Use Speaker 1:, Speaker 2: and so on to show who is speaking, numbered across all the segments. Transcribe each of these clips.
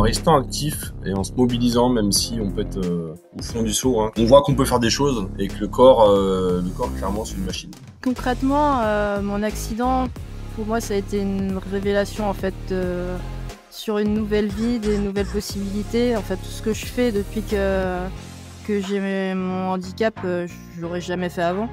Speaker 1: en restant actif et en se mobilisant, même si on peut être euh, au fond du saut, hein. on voit qu'on peut faire des choses et que le corps, euh, le corps clairement, c'est une machine.
Speaker 2: Concrètement, euh, mon accident, pour moi, ça a été une révélation en fait sur une nouvelle vie, des nouvelles possibilités. En fait, tout ce que je fais depuis que, que j'ai mon handicap, je l'aurais jamais fait avant.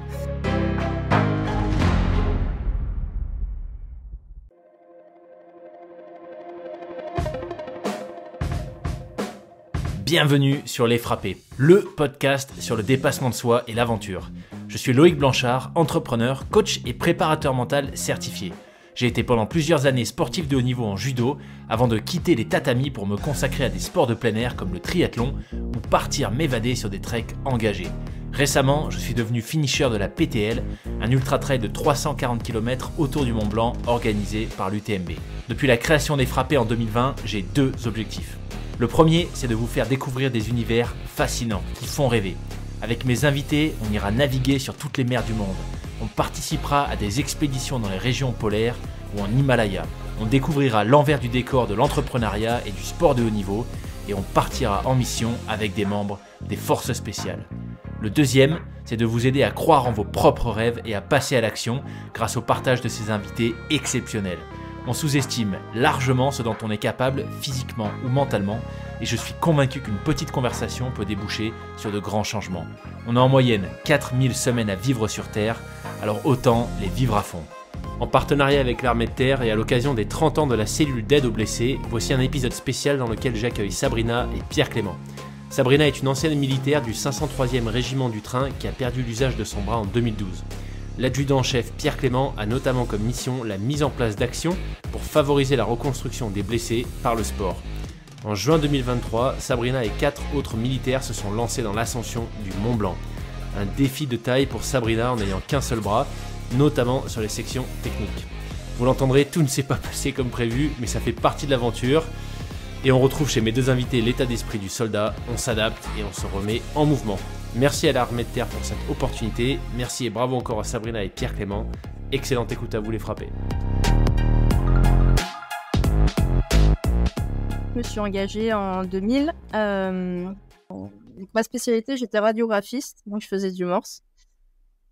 Speaker 3: Bienvenue sur Les Frappés, le podcast sur le dépassement de soi et l'aventure. Je suis Loïc Blanchard, entrepreneur, coach et préparateur mental certifié. J'ai été pendant plusieurs années sportif de haut niveau en judo avant de quitter les tatamis pour me consacrer à des sports de plein air comme le triathlon ou partir m'évader sur des treks engagés. Récemment, je suis devenu finisher de la PTL, un ultra-trail de 340 km autour du Mont Blanc organisé par l'UTMB. Depuis la création des frappés en 2020, j'ai deux objectifs. Le premier, c'est de vous faire découvrir des univers fascinants, qui font rêver. Avec mes invités, on ira naviguer sur toutes les mers du monde. On participera à des expéditions dans les régions polaires ou en Himalaya. On découvrira l'envers du décor de l'entrepreneuriat et du sport de haut niveau. Et on partira en mission avec des membres des forces spéciales. Le deuxième, c'est de vous aider à croire en vos propres rêves et à passer à l'action grâce au partage de ces invités exceptionnels. On sous-estime largement ce dont on est capable physiquement ou mentalement, et je suis convaincu qu'une petite conversation peut déboucher sur de grands changements. On a en moyenne 4000 semaines à vivre sur Terre, alors autant les vivre à fond. En partenariat avec l'armée de terre et à l'occasion des 30 ans de la cellule d'aide aux blessés, voici un épisode spécial dans lequel j'accueille Sabrina et Pierre Clément. Sabrina est une ancienne militaire du 503e régiment du train qui a perdu l'usage de son bras en 2012. L'adjudant-chef Pierre Clément a notamment comme mission la mise en place d'actions pour favoriser la reconstruction des blessés par le sport. En juin 2023, Sabrina et quatre autres militaires se sont lancés dans l'ascension du Mont Blanc. Un défi de taille pour Sabrina en n'ayant qu'un seul bras, notamment sur les sections techniques. Vous l'entendrez, tout ne s'est pas passé comme prévu, mais ça fait partie de l'aventure. Et on retrouve chez mes deux invités l'état d'esprit du soldat, on s'adapte et on se remet en mouvement. Merci à l'Armée de Terre pour cette opportunité. Merci et bravo encore à Sabrina et Pierre Clément. Excellente écoute à vous les frapper.
Speaker 2: Je me suis engagée en 2000. Euh, ma spécialité, j'étais radiographiste, donc je faisais du morse.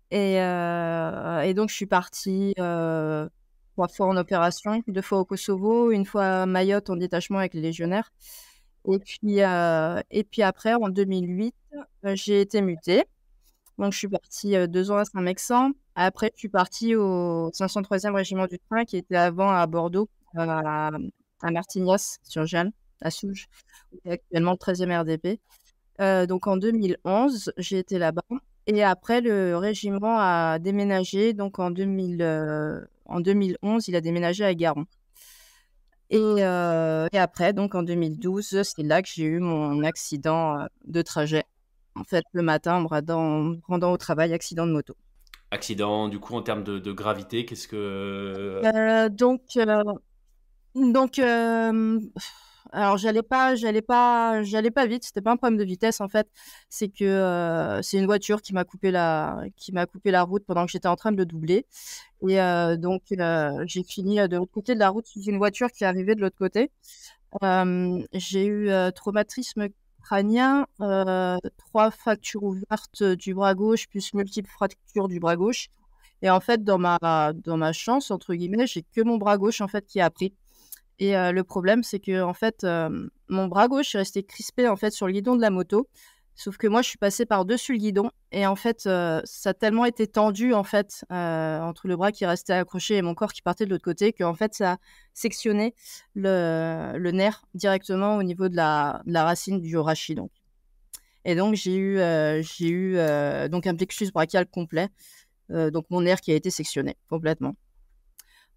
Speaker 2: Et, euh, donc je suis partie euh, trois fois en opération, deux fois au Kosovo, une fois à Mayotte en détachement avec les légionnaires. Et puis, euh, et puis après, en 2008, euh, j'ai été mutée. Donc, je suis partie euh, deux ans à Saint-Mexan. Après, je suis partie au 503e régiment du train qui était avant à Bordeaux, à, Martignas, sur Jeanne, à Souge, qui actuellement le 13e RDP. donc, en 2011, j'ai été là-bas. Et après, le régiment a déménagé. Donc, en, 2000, en 2011, il a déménagé à Garon. Euh, et, après, donc en 2012, c'est là que j'ai eu mon accident euh, de trajet. En fait, le matin, en me rendant, au travail, accident de moto.
Speaker 3: Accident, du coup, en termes de, gravité, qu'est-ce que.
Speaker 2: Euh, donc, donc alors j'allais pas, j'allais pas, j'allais pas vite. C'était pas un problème de vitesse en fait. C'est que euh, c'est une voiture qui m'a coupé la, qui m'a coupé la route pendant que j'étais en train de le doubler. Et euh, donc euh, j'ai fini de l'autre côté de la route sous une voiture qui arrivait de l'autre côté. j'ai eu traumatisme crânien, trois fractures ouvertes du bras gauche plus multiples fractures du bras gauche. Et en fait, dans ma, dans ma chance, entre guillemets, j'ai que mon bras gauche en fait qui a pris. Et euh, le problème, c'est que en fait, euh, mon bras gauche est resté crispé en fait sur le guidon de la moto. Sauf que moi, je suis passée par-dessus le guidon et en fait, euh, ça a tellement été tendu en fait entre le bras qui restait accroché et mon corps qui partait de l'autre côté que fait, ça a sectionné le, nerf directement au niveau de la, racine du rachis. Donc. Et donc, j'ai eu, j'ai eu donc un plexus brachial complet, donc mon nerf qui a été sectionné complètement.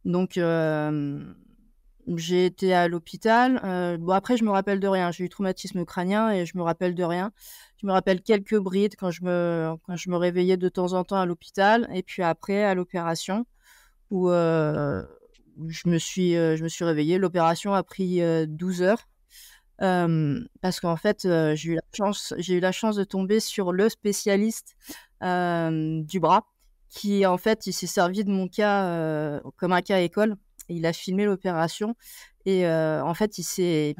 Speaker 2: Donc j'ai été à l'hôpital. Euh, bon, après, je me rappelle de rien. J'ai eu traumatisme crânien et je me rappelle de rien. Je me rappelle quelques brides quand je me, quand je me réveillais de temps en temps à l'hôpital et puis après à l'opération où euh, je, me suis, euh, je me suis réveillée. L'opération a pris 12 heures. parce qu'en fait, j'ai eu, la chance, j'ai eu la chance de tomber sur le spécialiste du bras qui, en fait, il s'est servi de mon cas comme un cas à école il a filmé l'opération. Et euh, en fait, il s'est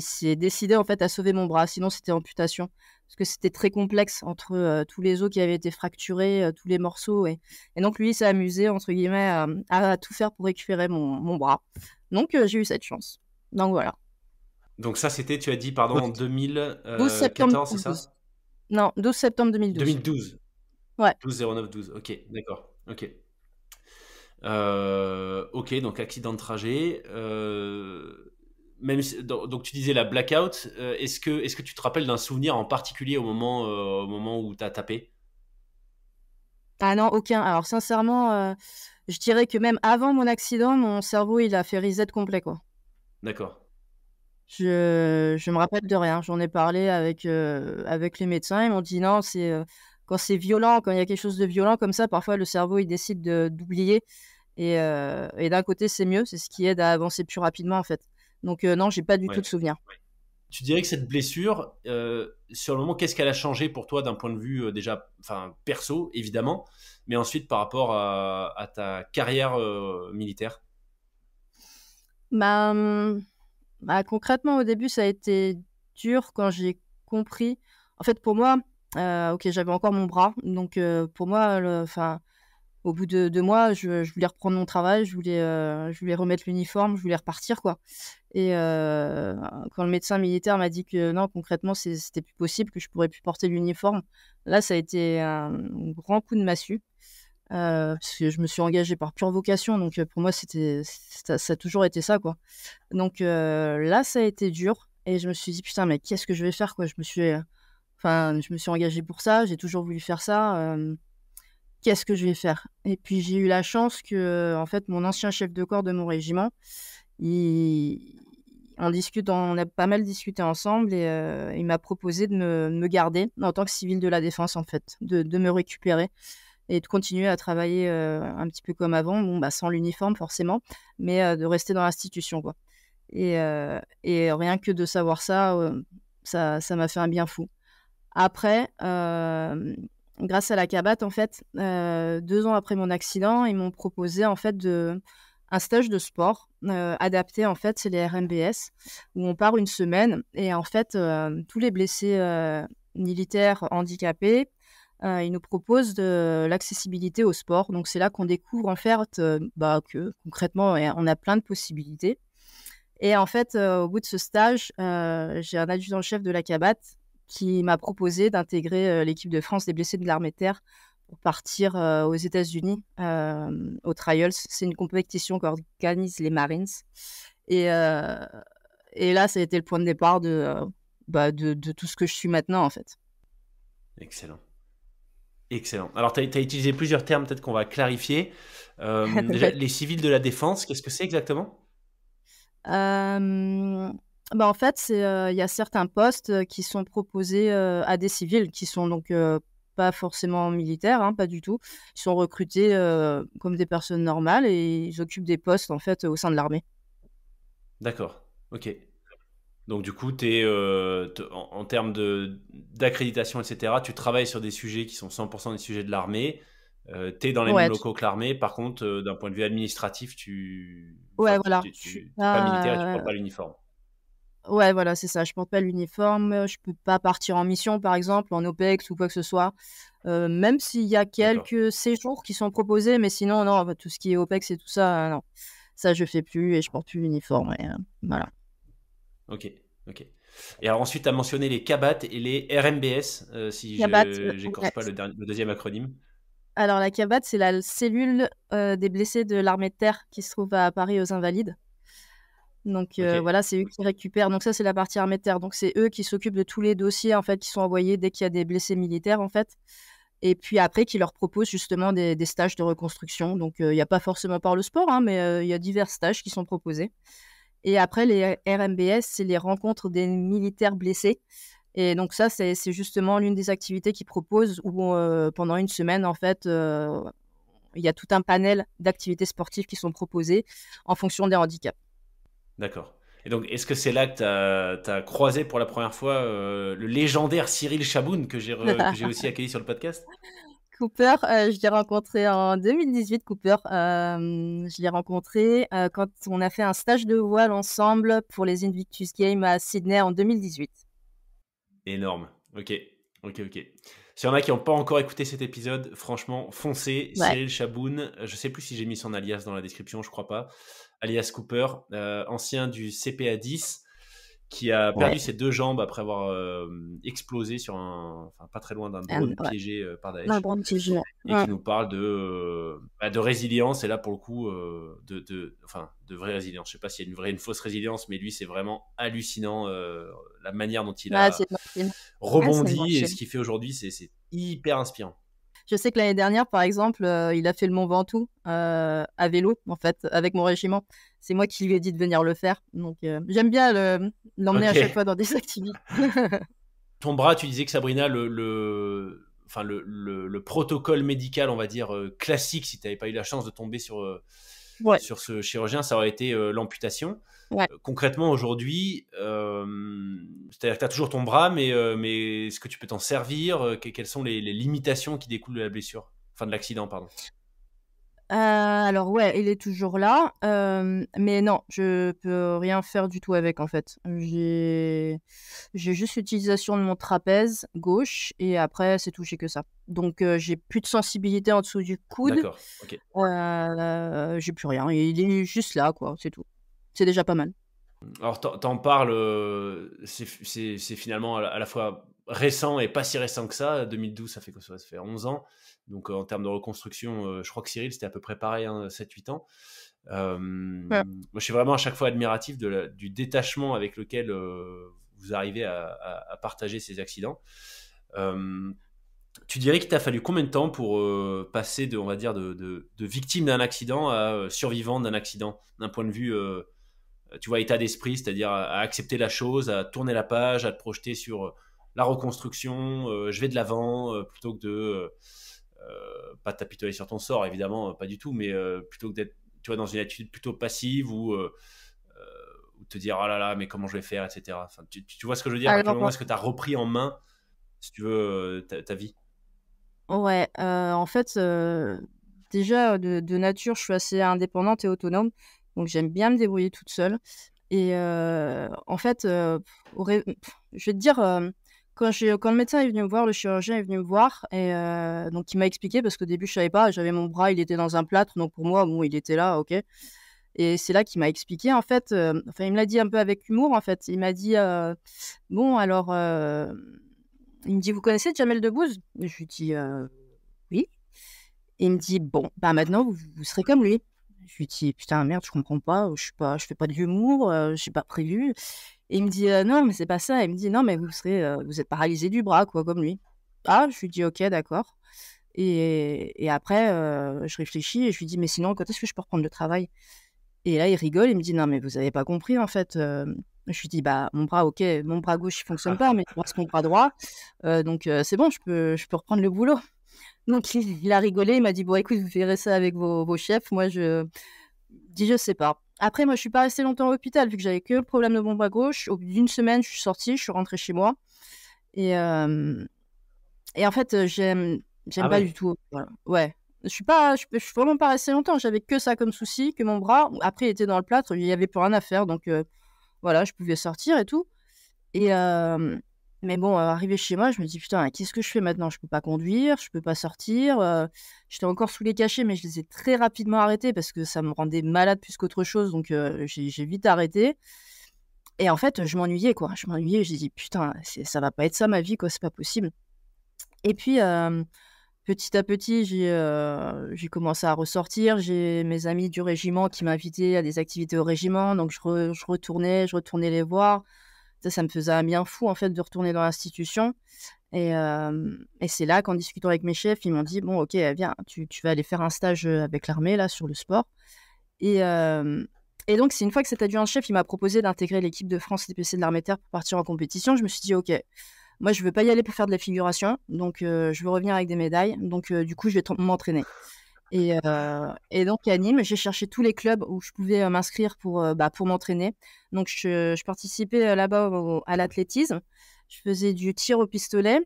Speaker 2: s'est décidé en fait à sauver mon bras, sinon c'était amputation. Parce que c'était très complexe entre euh, tous les os qui avaient été fracturés, euh, tous les morceaux. Et, et donc lui, il s'est amusé, entre guillemets, à, tout faire pour récupérer mon, mon bras. Donc j'ai eu cette chance. Donc voilà.
Speaker 3: Donc ça, c'était, tu as dit, pardon, en 2014, septembre... c'est ça
Speaker 2: Non, 12 septembre 2012. 2012 Ouais.
Speaker 3: 12 09 12, ok, d'accord. Ok. Euh, ok, donc accident de trajet. Euh, même donc, tu disais la blackout. Euh, est-ce que est-ce que tu te rappelles d'un souvenir en particulier au moment au moment où t'as tapé
Speaker 2: Ah non, aucun. Alors sincèrement, je dirais que même avant mon accident, mon cerveau il a fait reset complet quoi. D'accord. Je, je me rappelle de rien. J'en ai parlé avec, avec les médecins. Ils m'ont dit non, c'est quand c'est violent, quand il y a quelque chose de violent comme ça, parfois le cerveau il décide d'oublier. Euh, et, d'un côté, c'est mieux, c'est ce qui aide à avancer plus rapidement en fait. Donc euh, non, j'ai pas du tout de souvenir.
Speaker 3: Tu dirais que cette blessure, euh, sur le moment, qu'est-ce qu'elle a changé pour toi d'un point de vue déjà, enfin perso évidemment, mais ensuite par rapport à, ta carrière militaire
Speaker 2: bah, hum, bah, concrètement, au début, ça a été dur quand j'ai compris. En fait, pour moi, ok, j'avais encore mon bras, donc pour moi, enfin au bout de deux mois, je, voulais reprendre mon travail, je voulais, euh, je voulais remettre l'uniforme, je voulais repartir, quoi. Et euh, quand le médecin militaire m'a dit que non, concrètement, c'était plus possible, que je pourrais plus porter l'uniforme, là, ça a été un, grand coup de massue. Euh, parce que je me suis engagée par pure vocation, donc pour moi, c'était, ça, a toujours été ça, quoi. Donc là, ça a été dur, et je me suis dit, putain, mais qu'est-ce que je vais faire, quoi Je me suis, enfin, je me suis engagée pour ça, j'ai toujours voulu faire ça qu'est-ce que je vais faire Et puis j'ai eu la chance que, en fait, mon ancien chef de corps de mon régiment, il... on, discute, on a pas mal discuté ensemble et euh, il m'a proposé de me, garder en tant que civil de la défense, en fait, de, me récupérer et de continuer à travailler euh, un petit peu comme avant, bon, bah, sans l'uniforme forcément, mais euh, de rester dans l'institution. Quoi. Et, rien que de savoir ça, ça, m'a fait un bien fou. Après, grâce à la Cabat, en fait, euh, deux ans après mon accident, ils m'ont proposé en fait de, un stage de sport euh, adapté en fait, c'est les RMBS, où on part une semaine et en fait euh, tous les blessés militaires handicapés, ils nous proposent de l'accessibilité au sport. Donc c'est là qu'on découvre en fait bah, que concrètement on a plein de possibilités. Et en fait, au bout de ce stage, j'ai un adjudant-chef de la cabate qui m'a proposé d'intégrer l'équipe de France des blessés de l'armée de terre pour partir aux États-Unis aux Trials. C'est une compétition qu'organisent les Marines. Et, et là, ça a été le point de départ de, bah, de, tout ce que je suis maintenant, en fait.
Speaker 3: Excellent. Excellent. Alors, tu as, as, utilisé plusieurs termes, peut-être qu'on va clarifier. les civils de la défense, qu'est-ce que c'est exactement
Speaker 2: bah en fait, euh, il y a certains postes qui sont proposés à des civils qui sont donc pas forcément militaires, hein, pas du tout. Ils sont recrutés comme des personnes normales et ils occupent des postes en fait au sein de l'armée.
Speaker 3: D'accord, ok. Donc du coup, es, en, termes d'accréditation, etc., tu travailles sur des sujets qui sont 100% des sujets de l'armée. tu es dans les mêmes locaux que l'armée, par contre, d'un point de vue administratif, tu.
Speaker 2: Ouais, voilà. Tu, pas militaire tu ah, portes pas l'uniforme. Ouais, voilà, c'est ça. Je porte pas l'uniforme. Euh, je ne peux pas partir en mission, par exemple, en OPEX ou quoi que ce soit. Euh, même s'il y a quelques séjours qui sont proposés, mais sinon, non, bah, tout ce qui est OPEX et tout ça, euh, non. Ça, je fais plus et je porte plus l'uniforme. voilà.
Speaker 3: Ok, ok. Et alors ensuite, tu as mentionné les CABAT et les RMBS, si j'ai je n'écorche pas le, le, deuxième acronyme.
Speaker 2: Alors la CABAT, c'est la cellule des blessés de l'armée de terre qui se trouve à Paris aux Invalides. Donc euh, voilà, c'est eux qui récupèrent. Donc ça, c'est la partie armée terre. Donc c'est eux qui s'occupent de tous les dossiers en fait qui sont envoyés dès qu'il y a des blessés militaires en fait. Et puis après, qui leur proposent justement des, stages de reconstruction. Donc euh, il n'y a pas forcément par le sport, hein, mais euh, il y a divers stages qui sont proposés. Et après, les RMBS, c'est les rencontres des militaires blessés. Et donc ça, c'est justement l'une des activités qu'ils proposent où pendant une semaine, en fait, il y a tout un panel d'activités sportives qui sont proposées en fonction des handicaps.
Speaker 3: D'accord. Et donc, est-ce que c'est là que tu as, croisé pour la première fois euh, le légendaire Cyril Chaboun que j'ai aussi accueilli sur le podcast
Speaker 2: Cooper, euh, je l'ai rencontré en 2018, Cooper. Euh, je l'ai rencontré quand on a fait un stage de voile ensemble pour les Invictus Games à Sydney en 2018.
Speaker 3: Énorme. Ok, ok, ok. S'il y en a qui n'ont pas encore écouté cet épisode, franchement, foncez. Cyril Chaboun, je ne sais plus si j'ai mis son alias dans la description, je crois pas alias Cooper, euh, ancien du CPA 10, qui a perdu ses deux jambes après avoir euh, explosé sur un, enfin pas très loin d'un drone ah, piégé euh, par Daesh. Et qui nous parle de, bah, de résilience et là pour le coup de, de, enfin de vraie résilience. Je ne sais pas s'il y a une vraie, une fausse résilience, mais lui c'est vraiment hallucinant la manière dont il a rebondi et ce qu'il fait aujourd'hui, c'est hyper inspirant.
Speaker 2: Je sais que l'année dernière, par exemple, euh, il a fait le Mont Ventoux euh, à vélo, en fait, avec mon régiment. C'est moi qui lui ai dit de venir le faire. Donc, euh, j'aime bien l'emmener à chaque fois dans des activités.
Speaker 3: Ton bras, tu disais que Sabrina, le, le, enfin, le, le protocole médical, on va dire, classique, si tu n'avais pas eu la chance de tomber sur sur ce chirurgien, ça aurait été euh, l'amputation. Euh, concrètement, aujourd'hui, euh, c'est-à-dire que tu as toujours ton bras, mais, mais est-ce que tu peux t'en servir Quelles sont les, limitations qui découlent de la blessure Enfin, de l'accident, pardon.
Speaker 2: alors ouais, il est toujours là, mais non, je peux rien faire du tout avec en fait. J'ai, juste l'utilisation de mon trapèze gauche et après c'est tout, j'ai que ça. Donc, j'ai plus de sensibilité en dessous du coude. D'accord. j'ai plus rien. Il est juste là, quoi. C'est tout. C'est déjà pas mal.
Speaker 3: Alors, t'en parles, c'est finalement à la, fois récent et pas si récent que ça. 2012, ça fait quoi ça, fait 11 ans. Donc, en termes de reconstruction, je crois que Cyril, c'était à peu près pareil, 7-8 hein, ans. Moi, je suis vraiment à chaque fois admiratif de du détachement avec lequel vous arrivez à, partager ces accidents. Euh, tu dirais qu'il t'a fallu combien de temps pour euh, passer de, on va dire, de, victime d'un accident à euh, survivant d'un accident, d'un point de vue, euh, tu vois, état d'esprit, c'est-à-dire à, accepter la chose, à tourner la page, à te projeter sur la reconstruction, je vais de l'avant, plutôt que de pas t'apitoyer sur ton sort, évidemment, pas du tout, mais plutôt que d'être, tu vois, dans une attitude plutôt passive ou te dire oh là là mais comment je vais faire etc tu, vois ce que je veux dire à ah, quel est-ce que tu as repris en main si tu veux ta vie
Speaker 2: Ouais, euh, en fait, euh, déjà euh, de nature, je suis assez indépendante et autonome, donc j'aime bien me débrouiller toute seule et en fait, je vais te dire, quand j'ai quand le médecin est venu me voir, le chirurgien est venu me voir et donc il m'a expliqué parce qu'au début je ne savais pas, j'avais mon bras, il était dans un plâtre, donc pour moi, bon, il était là, OK et c'est là qu'il m'a expliqué en fait, enfin il me l'a dit un peu avec humour en fait. Il m'a dit, «Bon alors, il me dit, vous connaissez Jamel Debbouze Je lui dis, euh, oui. il me dit, bon, bah maintenant, vous, serez comme lui. Je lui dis, putain, merde, je comprends pas, je suis pas, je fais pas de l'humour, euh, je suis pas prévu. Et il me dit, euh, non, mais c'est pas ça. Il me dit, non, mais vous serez, vous êtes paralysé du bras, quoi, comme lui. Ah, je lui dis, ok, d'accord. Et, et, après, je réfléchis et je lui dis, mais sinon, quand est-ce que je peux reprendre le travail Et là, il rigole, il me dit, non, mais vous avez pas compris, en fait je lui suis dit, bah, mon bras, ok, mon bras gauche, il fonctionne ah. pas, mais pense que mon bras droit. Euh, donc, euh, c'est bon, je peux, je peux reprendre le boulot. Donc, il, a rigolé, il m'a dit, bon, écoute, vous verrez ça avec vos, vos chefs. Moi, je dis, je sais pas. Après, moi, je suis pas restée longtemps à l'hôpital, vu que j'avais que le problème de mon bras gauche. Au bout d'une semaine, je suis sortie, je suis rentrée chez moi. Et, euh, et en fait, j'aime j'aime ah pas du tout. Ouais. Je suis pas, je, je suis vraiment pas restée longtemps. J'avais que ça comme souci, que mon bras. Après, il était dans le plâtre, il y avait plus rien à faire, donc voilà, je pouvais sortir et tout. Et mais bon, euh, arrivé chez moi, je me dis putain, qu'est-ce que je fais maintenant Je peux pas conduire, je peux pas sortir. Euh, j'étais encore sous les cachets, mais je les ai très rapidement arrêtés parce que ça me rendait malade plus qu'autre chose, donc euh, j'ai vite arrêté. Et en fait, je m'ennuyais quoi. Je m'ennuyais. J'ai dis « putain, ça va pas être ça ma vie quoi, c'est pas possible. Et puis petit à petit, euh, j'ai commencé à ressortir. J'ai mes amis du régiment qui m'invitaient à des activités au régiment. Donc, je, retournais, je retournais les voir. Ça, ça, me faisait un bien fou, en fait, de retourner dans l'institution. Et, euh, c'est là qu'en discutant avec mes chefs, ils m'ont dit Bon, ok, viens, eh tu, vas aller faire un stage euh, avec l'armée, là, sur le sport. Et, donc, c'est une fois que cet adjoint chef, il m'a proposé d'intégrer l'équipe de France TPC de l'armée terre pour partir en compétition. Je me suis dit Ok. Moi, je ne veux pas y aller pour faire de la figuration, donc euh, je veux revenir avec des médailles. Donc, euh, du coup, je vais m'entraîner. Euh, et, donc, à Nîmes, j'ai cherché tous les clubs où je pouvais m'inscrire pour, bah, pour m'entraîner. Donc, je, participais là-bas à l'athlétisme. Je faisais du tir au pistolet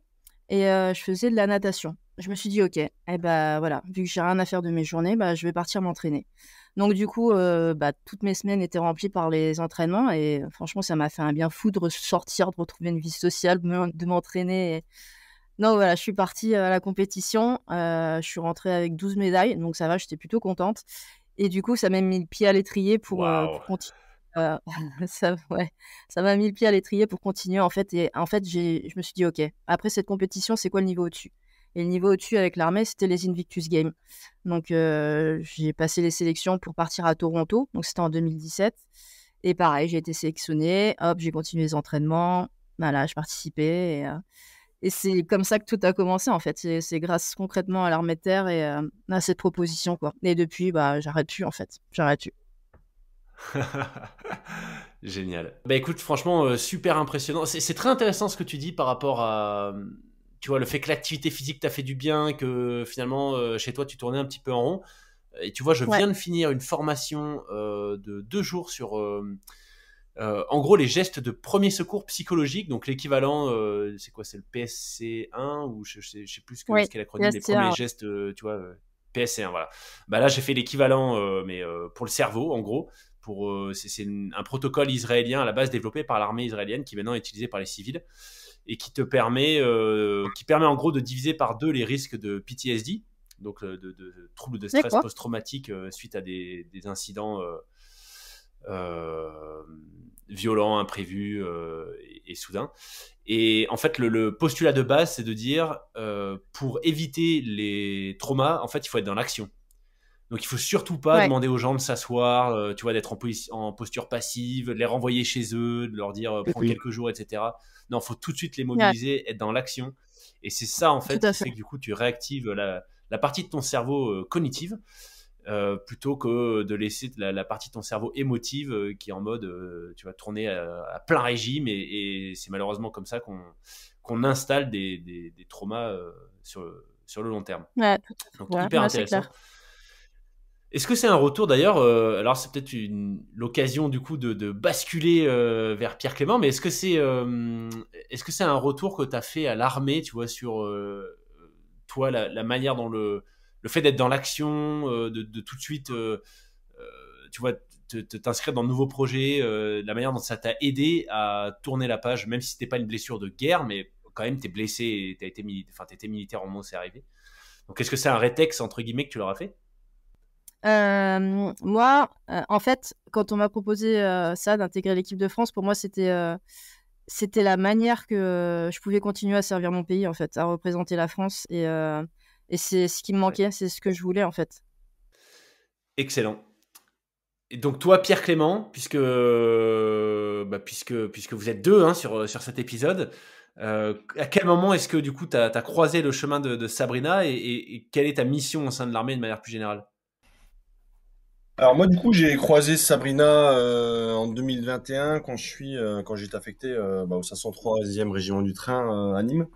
Speaker 2: et je faisais de la natation je me suis dit, ok, eh ben voilà, vu que j'ai rien à faire de mes journées, bah, je vais partir m'entraîner. Donc du coup, euh, bah, toutes mes semaines étaient remplies par les entraînements et franchement, ça m'a fait un bien fou de ressortir, de retrouver une vie sociale, de m'entraîner. Non, voilà, je suis partie à la compétition, euh, je suis rentrée avec 12 médailles, donc ça va, j'étais plutôt contente. Et du coup, ça m'a mis le pied à l'étrier pour, euh, continuer. ça m'a mis le pied à l'étrier pour continuer en fait et en fait je me suis dit ok après cette compétition c'est quoi le niveau au-dessus et le niveau au-dessus avec l'armée, c'était les Invictus Games. Donc, euh, j'ai passé les sélections pour partir à Toronto. Donc, c'était en 2017. Et pareil, j'ai été sélectionné. Hop, j'ai continué les entraînements. Voilà, ben je participais. Euh, et, c'est comme ça que tout a commencé, en fait. C'est grâce concrètement à l'armée de terre et euh, à cette proposition, quoi. Et depuis, bah, j'arrête plus, en fait. J'arrête plus.
Speaker 3: Génial. Bah écoute, franchement, super impressionnant. C'est très intéressant ce que tu dis par rapport à tu vois, le fait que l'activité physique t'a fait du bien, que finalement euh, chez toi tu tournais un petit peu en rond. Et tu vois, je viens de finir une formation euh, de deux jours sur, euh, en gros, les gestes de premier secours psychologique, donc l'équivalent, c'est quoi, c'est le PSC1 ou je, ne sais, plus ce qu'est l'acronyme des premiers gestes, tu vois, PSC1, voilà. Bah là, j'ai fait l'équivalent, mais pour le cerveau, en gros. Pour, c'est un protocole israélien à la base développé par l'armée israélienne qui maintenant est utilisé par les civils et qui te permet, euh, qui permet en gros de diviser par deux les risques de PTSD, donc euh, de, troubles de stress post-traumatique euh, suite à des, incidents violents, imprévus et, soudains. Et en fait, le, le postulat de base, c'est de dire pour éviter les traumas, en fait, il faut être dans l'action. Donc il faut surtout pas demander aux gens de s'asseoir, euh, tu vois, d'être en, en, posture passive, de les renvoyer chez eux, de leur dire pour euh, prends quelques jours, etc. Non, il faut tout de suite les mobiliser, être dans l'action. Et c'est ça en fait, c'est que du coup tu réactives la, partie de ton cerveau euh, cognitive plutôt que de laisser la, partie de ton cerveau émotive qui est en mode tu vas tourner à, plein régime. Et, c'est malheureusement comme ça qu'on qu'on installe des, des, traumas sur, sur le long terme. Ouais, Donc hyper intéressant. Est-ce que c'est un retour d'ailleurs euh, Alors c'est peut-être une l'occasion du coup de, basculer euh, vers Pierre Clément, mais est-ce que c'est euh, est-ce que c'est un retour que tu as fait à l'armée, tu vois, sur toi la, manière dont le le fait d'être dans l'action, de, tout de suite, tu vois, t'inscrire dans de nouveaux projets, la manière dont ça t'a aidé à tourner la page, même si c'était pas une blessure de guerre, mais quand même t'es blessé, t'as été militaire, enfin t'étais militaire au moment où c'est arrivé. Donc est-ce que c'est un rétex entre guillemets que tu leur as fait
Speaker 2: moi, en fait, quand on m'a proposé ça, d'intégrer l'équipe de France, pour moi, c'était c'était la manière que je pouvais continuer à servir mon pays, en fait, à représenter la France. Et, c'est ce qui me manquait, c'est ce que je voulais, en
Speaker 3: fait. Excellent. Et donc toi, Pierre Clément, puisque, bah, puisque, puisque vous êtes deux hein, sur, sur cet épisode, à quel moment est-ce que du coup tu as, croisé le chemin de, Sabrina et, et, quelle est ta mission au sein de l'armée de manière plus générale
Speaker 1: alors moi du coup j'ai croisé Sabrina euh, en 2021 quand je suis euh, quand j'étais affecté euh, bah, au 503e régiment du train à Nîmes.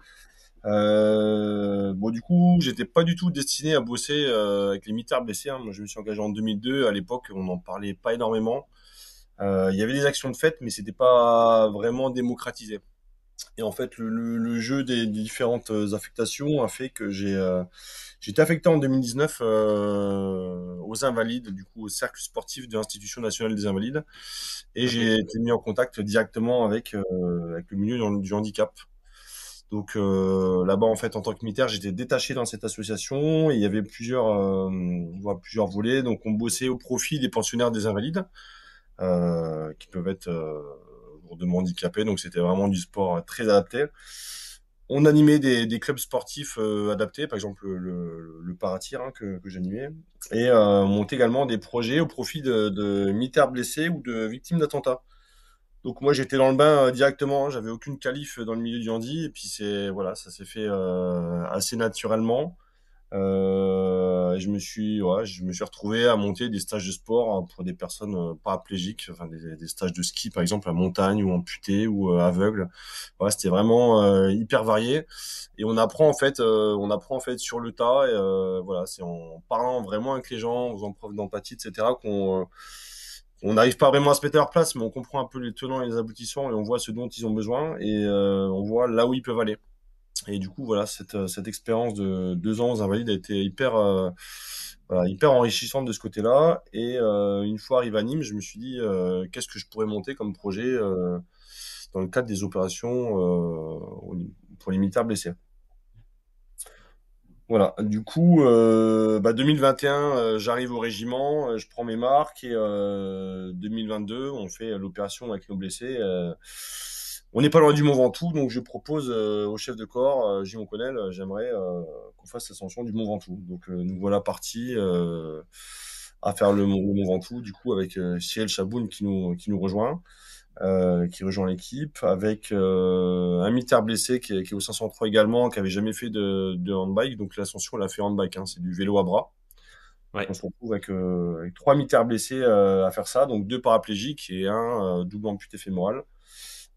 Speaker 1: bon du coup j'étais pas du tout destiné à bosser avec les mitards blessés. Hein. Moi, je me suis engagé en 2002. À l'époque on n'en parlait pas énormément. Il y avait des actions de fête mais c'était pas vraiment démocratisé. Et en fait le, jeu des, différentes affectations a fait que j'ai J'étais affecté en 2019 euh, aux Invalides, du coup au cercle sportif de l'Institution nationale des Invalides, et j'ai été mis en contact directement avec, euh, avec le milieu du, handicap. Donc euh, là-bas, en fait, en tant que militaire, j'étais détaché dans cette association. Et il y avait plusieurs, plusieurs volets. Donc on bossait au profit des pensionnaires des Invalides, qui peuvent être lourdement handicapés. Donc c'était vraiment du sport très adapté on animait des, clubs sportifs euh, adaptés, par exemple le, le paratir hein, que, que j'animais, et on euh, montait également des projets au profit de, de militaires blessés ou de victimes d'attentats. Donc moi j'étais dans le bain euh, directement, hein. j'avais aucune calife dans le milieu du handi, et puis c'est voilà, ça s'est fait assez naturellement. Euh, je me suis, ouais, je me suis retrouvé à monter des stages de sport hein, pour des personnes euh, paraplégiques, enfin des, stages de ski par exemple à montagne ou amputés ou euh, aveugles. Ouais, c'était vraiment euh, hyper varié et on apprend en fait, on apprend en fait sur le tas. voilà, c'est en parlant vraiment avec les gens, en faisant preuve d'empathie, etc. qu'on on n'arrive pas vraiment à se mettre à leur place, mais on comprend un peu les tenants et les aboutissants et on voit ce dont ils ont besoin et on voit là où ils peuvent aller. Et du coup, voilà, cette, euh, cette expérience de deux ans aux Invalides a été hyper, euh, voilà, hyper enrichissante de ce côté-là. Et euh, une fois arrivé à Nîmes, je me suis dit, euh, qu'est-ce que je pourrais monter comme projet dans le cadre des opérations pour les militaires blessés voilà, du coup, bah 2021, j'arrive au régiment, je prends mes marques et 2022, on fait l'opération avec nos blessés. On n'est pas loin du Mont Ventoux, donc je propose euh, au chef de corps, euh, Jim euh, j'aimerais euh, qu'on fasse l'ascension du Mont Ventoux. Donc nous voilà partis à faire le, Mont Ventoux, du coup, avec Ciel Chaboun qui nous, qui nous rejoint, qui rejoint l'équipe, avec un mitard blessé qui est, au 503 également, qui avait jamais fait de, handbike. Donc l'ascension, on l'a fait handbike, hein, c'est du vélo à bras. On se retrouve avec, trois mitards blessés à faire ça, donc deux paraplégiques et un double amputé fémoral.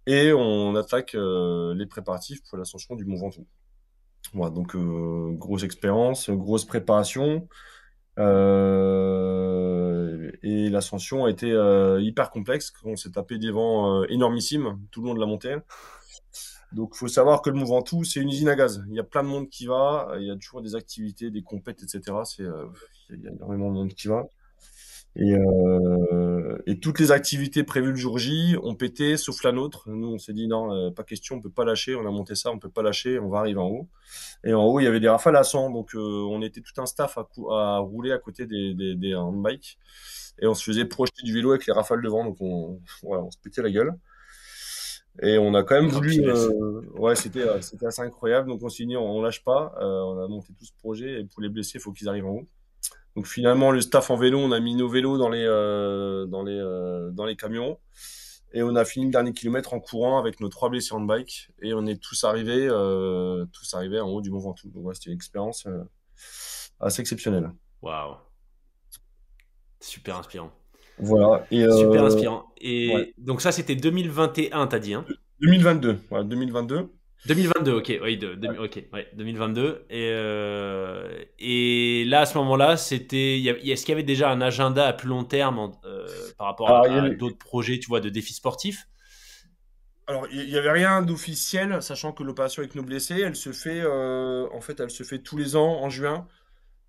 Speaker 1: Et on attaque euh, les préparatifs pour l'ascension du Mont Ventoux. Voilà, donc euh, grosse expérience, grosse préparation. Euh, et l'ascension a été hyper complexe. On s'est tapé des vents énormissimes tout le long de la montée. Donc, il faut savoir que le Mont Ventoux, c'est une usine à gaz. Il y a plein de monde qui va. Il y a toujours des activités, des compètes, etc. C'est, il y a énormément de monde qui va. Et, euh, et, toutes les activités prévues le jour J ont pété, sauf la nôtre. Nous, on s'est dit non, euh, pas question, on peut pas lâcher. On a monté ça, on peut pas lâcher. On va arriver en haut. Et en haut, il y avait des rafales à 100, donc euh, on était tout un staff à, rouler à côté des, des, des handbikes. Et on se faisait projeter du vélo avec les rafales devant, donc on, on se pétait la gueule. Et on a quand même voulu. Euh, ouais, c'était c'était assez incroyable. Donc on s'est dit, on, lâche pas. on a monté tout ce projet. Et pour les blessés, il faut qu'ils arrivent en haut. Donc finalement, le staff en vélo, on a mis nos vélos dans les, euh, dans les, euh, dans les camions. Et on a fini le dernier kilomètre en courant avec nos trois blessés en bike. Et on est tous arrivés, euh, tous arrivés en haut du Mont Ventoux. Donc ouais, c'était une expérience assez exceptionnelle. Waouh.
Speaker 3: Super inspirant.
Speaker 1: Voilà. Et, Super inspirant.
Speaker 3: Et donc ça, c'était 2021, t'as dit. 2022. Hein ouais, 2022. 2022, ok, oui, de, 2022. Et, euh, et là, à ce moment-là, c'était, est-ce qu'il y avait déjà un agenda à plus long terme euh, par rapport à, d'autres projets, tu vois, de défis sportifs
Speaker 1: Alors, il n'y avait rien d'officiel, sachant que l'opération avec nos blessés, elle se fait, euh, en fait, elle se fait tous les ans en juin.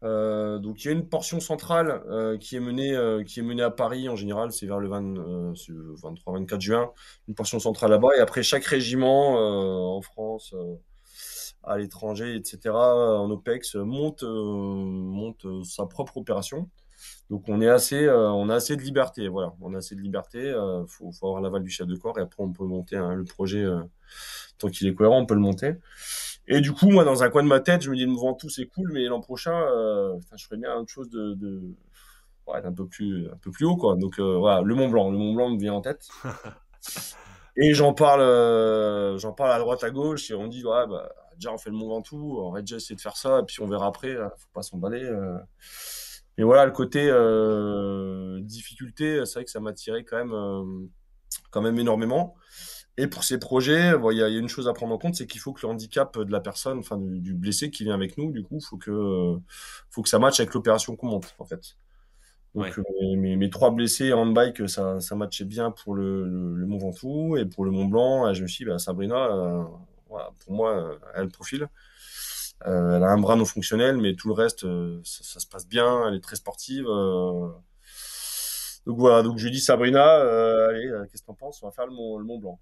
Speaker 1: Euh, donc il y a une portion centrale euh, qui est menée euh, qui est menée à Paris en général, c'est vers le 23-24 euh, juin, une portion centrale là-bas et après chaque régiment euh, en France, à l'étranger, etc. en OPEX monte monte sa propre opération. Donc on est assez on a assez de liberté, voilà, on a assez de liberté. faut, faut avoir l'aval du chef de corps et après on peut monter hein, le projet tant qu'il est cohérent, on peut le monter. Et du coup, moi, dans un coin de ma tête, je me dis, le Mont Ventoux, c'est cool, mais l'an prochain, euh, je ferais bien une chose de, un peu plus, un peu plus haut, quoi. Donc euh, voilà, le Mont Blanc, le Mont Blanc me vient en
Speaker 3: tête.
Speaker 1: et j'en parle, euh, j'en parle à droite, à gauche, et on dit, ouais, bah, déjà, on fait le Mont Ventoux, on va déjà essayer de faire ça, et puis on verra après, ne hein, faut pas s'emballer. Mais voilà, le côté difficulté, c'est vrai que ça tiré quand même, quand même énormément. Et pour ces projets, il y, a une chose à prendre en compte, c'est qu'il faut que le handicap de la personne, enfin du, blessé qui vient avec nous, du coup, faut que euh, faut que ça matche avec l'opération qu'on monte, en fait. Donc euh, mes, trois blessés en bike, ça, ça matchait bien pour le, Mont Ventoux et pour le Mont Blanc. je me suis dit, bah, Sabrina, euh, pour moi, elle profile. elle a un bras non fonctionnel, mais tout le reste, ça, se passe bien. Elle est très sportive. Donc voilà, donc je dis Sabrina, euh, allez, euh, qu'est-ce que en penses On va faire le Mont, Blanc.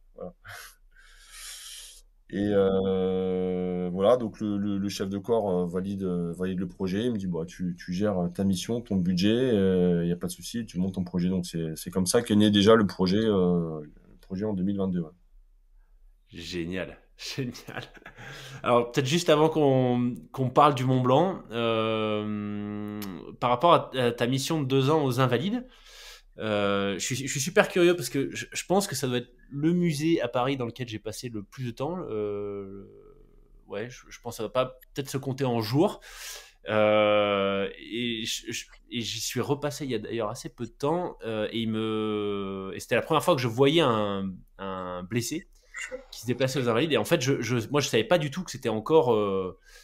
Speaker 1: Et euh, voilà, donc le, chef de corps valide, le projet. Il me dit bah, tu, gères ta mission, ton budget, il n'y a pas de souci, tu montes ton projet. Donc c'est comme ça qu'est né déjà le projet, projet en 2022.
Speaker 3: Génial. Génial. Alors peut-être juste avant qu'on parle du Mont Blanc, par rapport à ta mission de deux ans aux invalides, euh, je, suis, super curieux parce que je, pense que ça doit être le musée à Paris dans lequel j'ai passé le plus de temps. Euh, ouais, je, pense que ça va pas peut-être se compter en jours. Euh, et j'y suis repassé il y a d'ailleurs assez peu de temps et me c'était la première fois que je voyais un, blessé qui se déplaçait aux invalides et en fait je, moi je savais pas du tout que c'était encore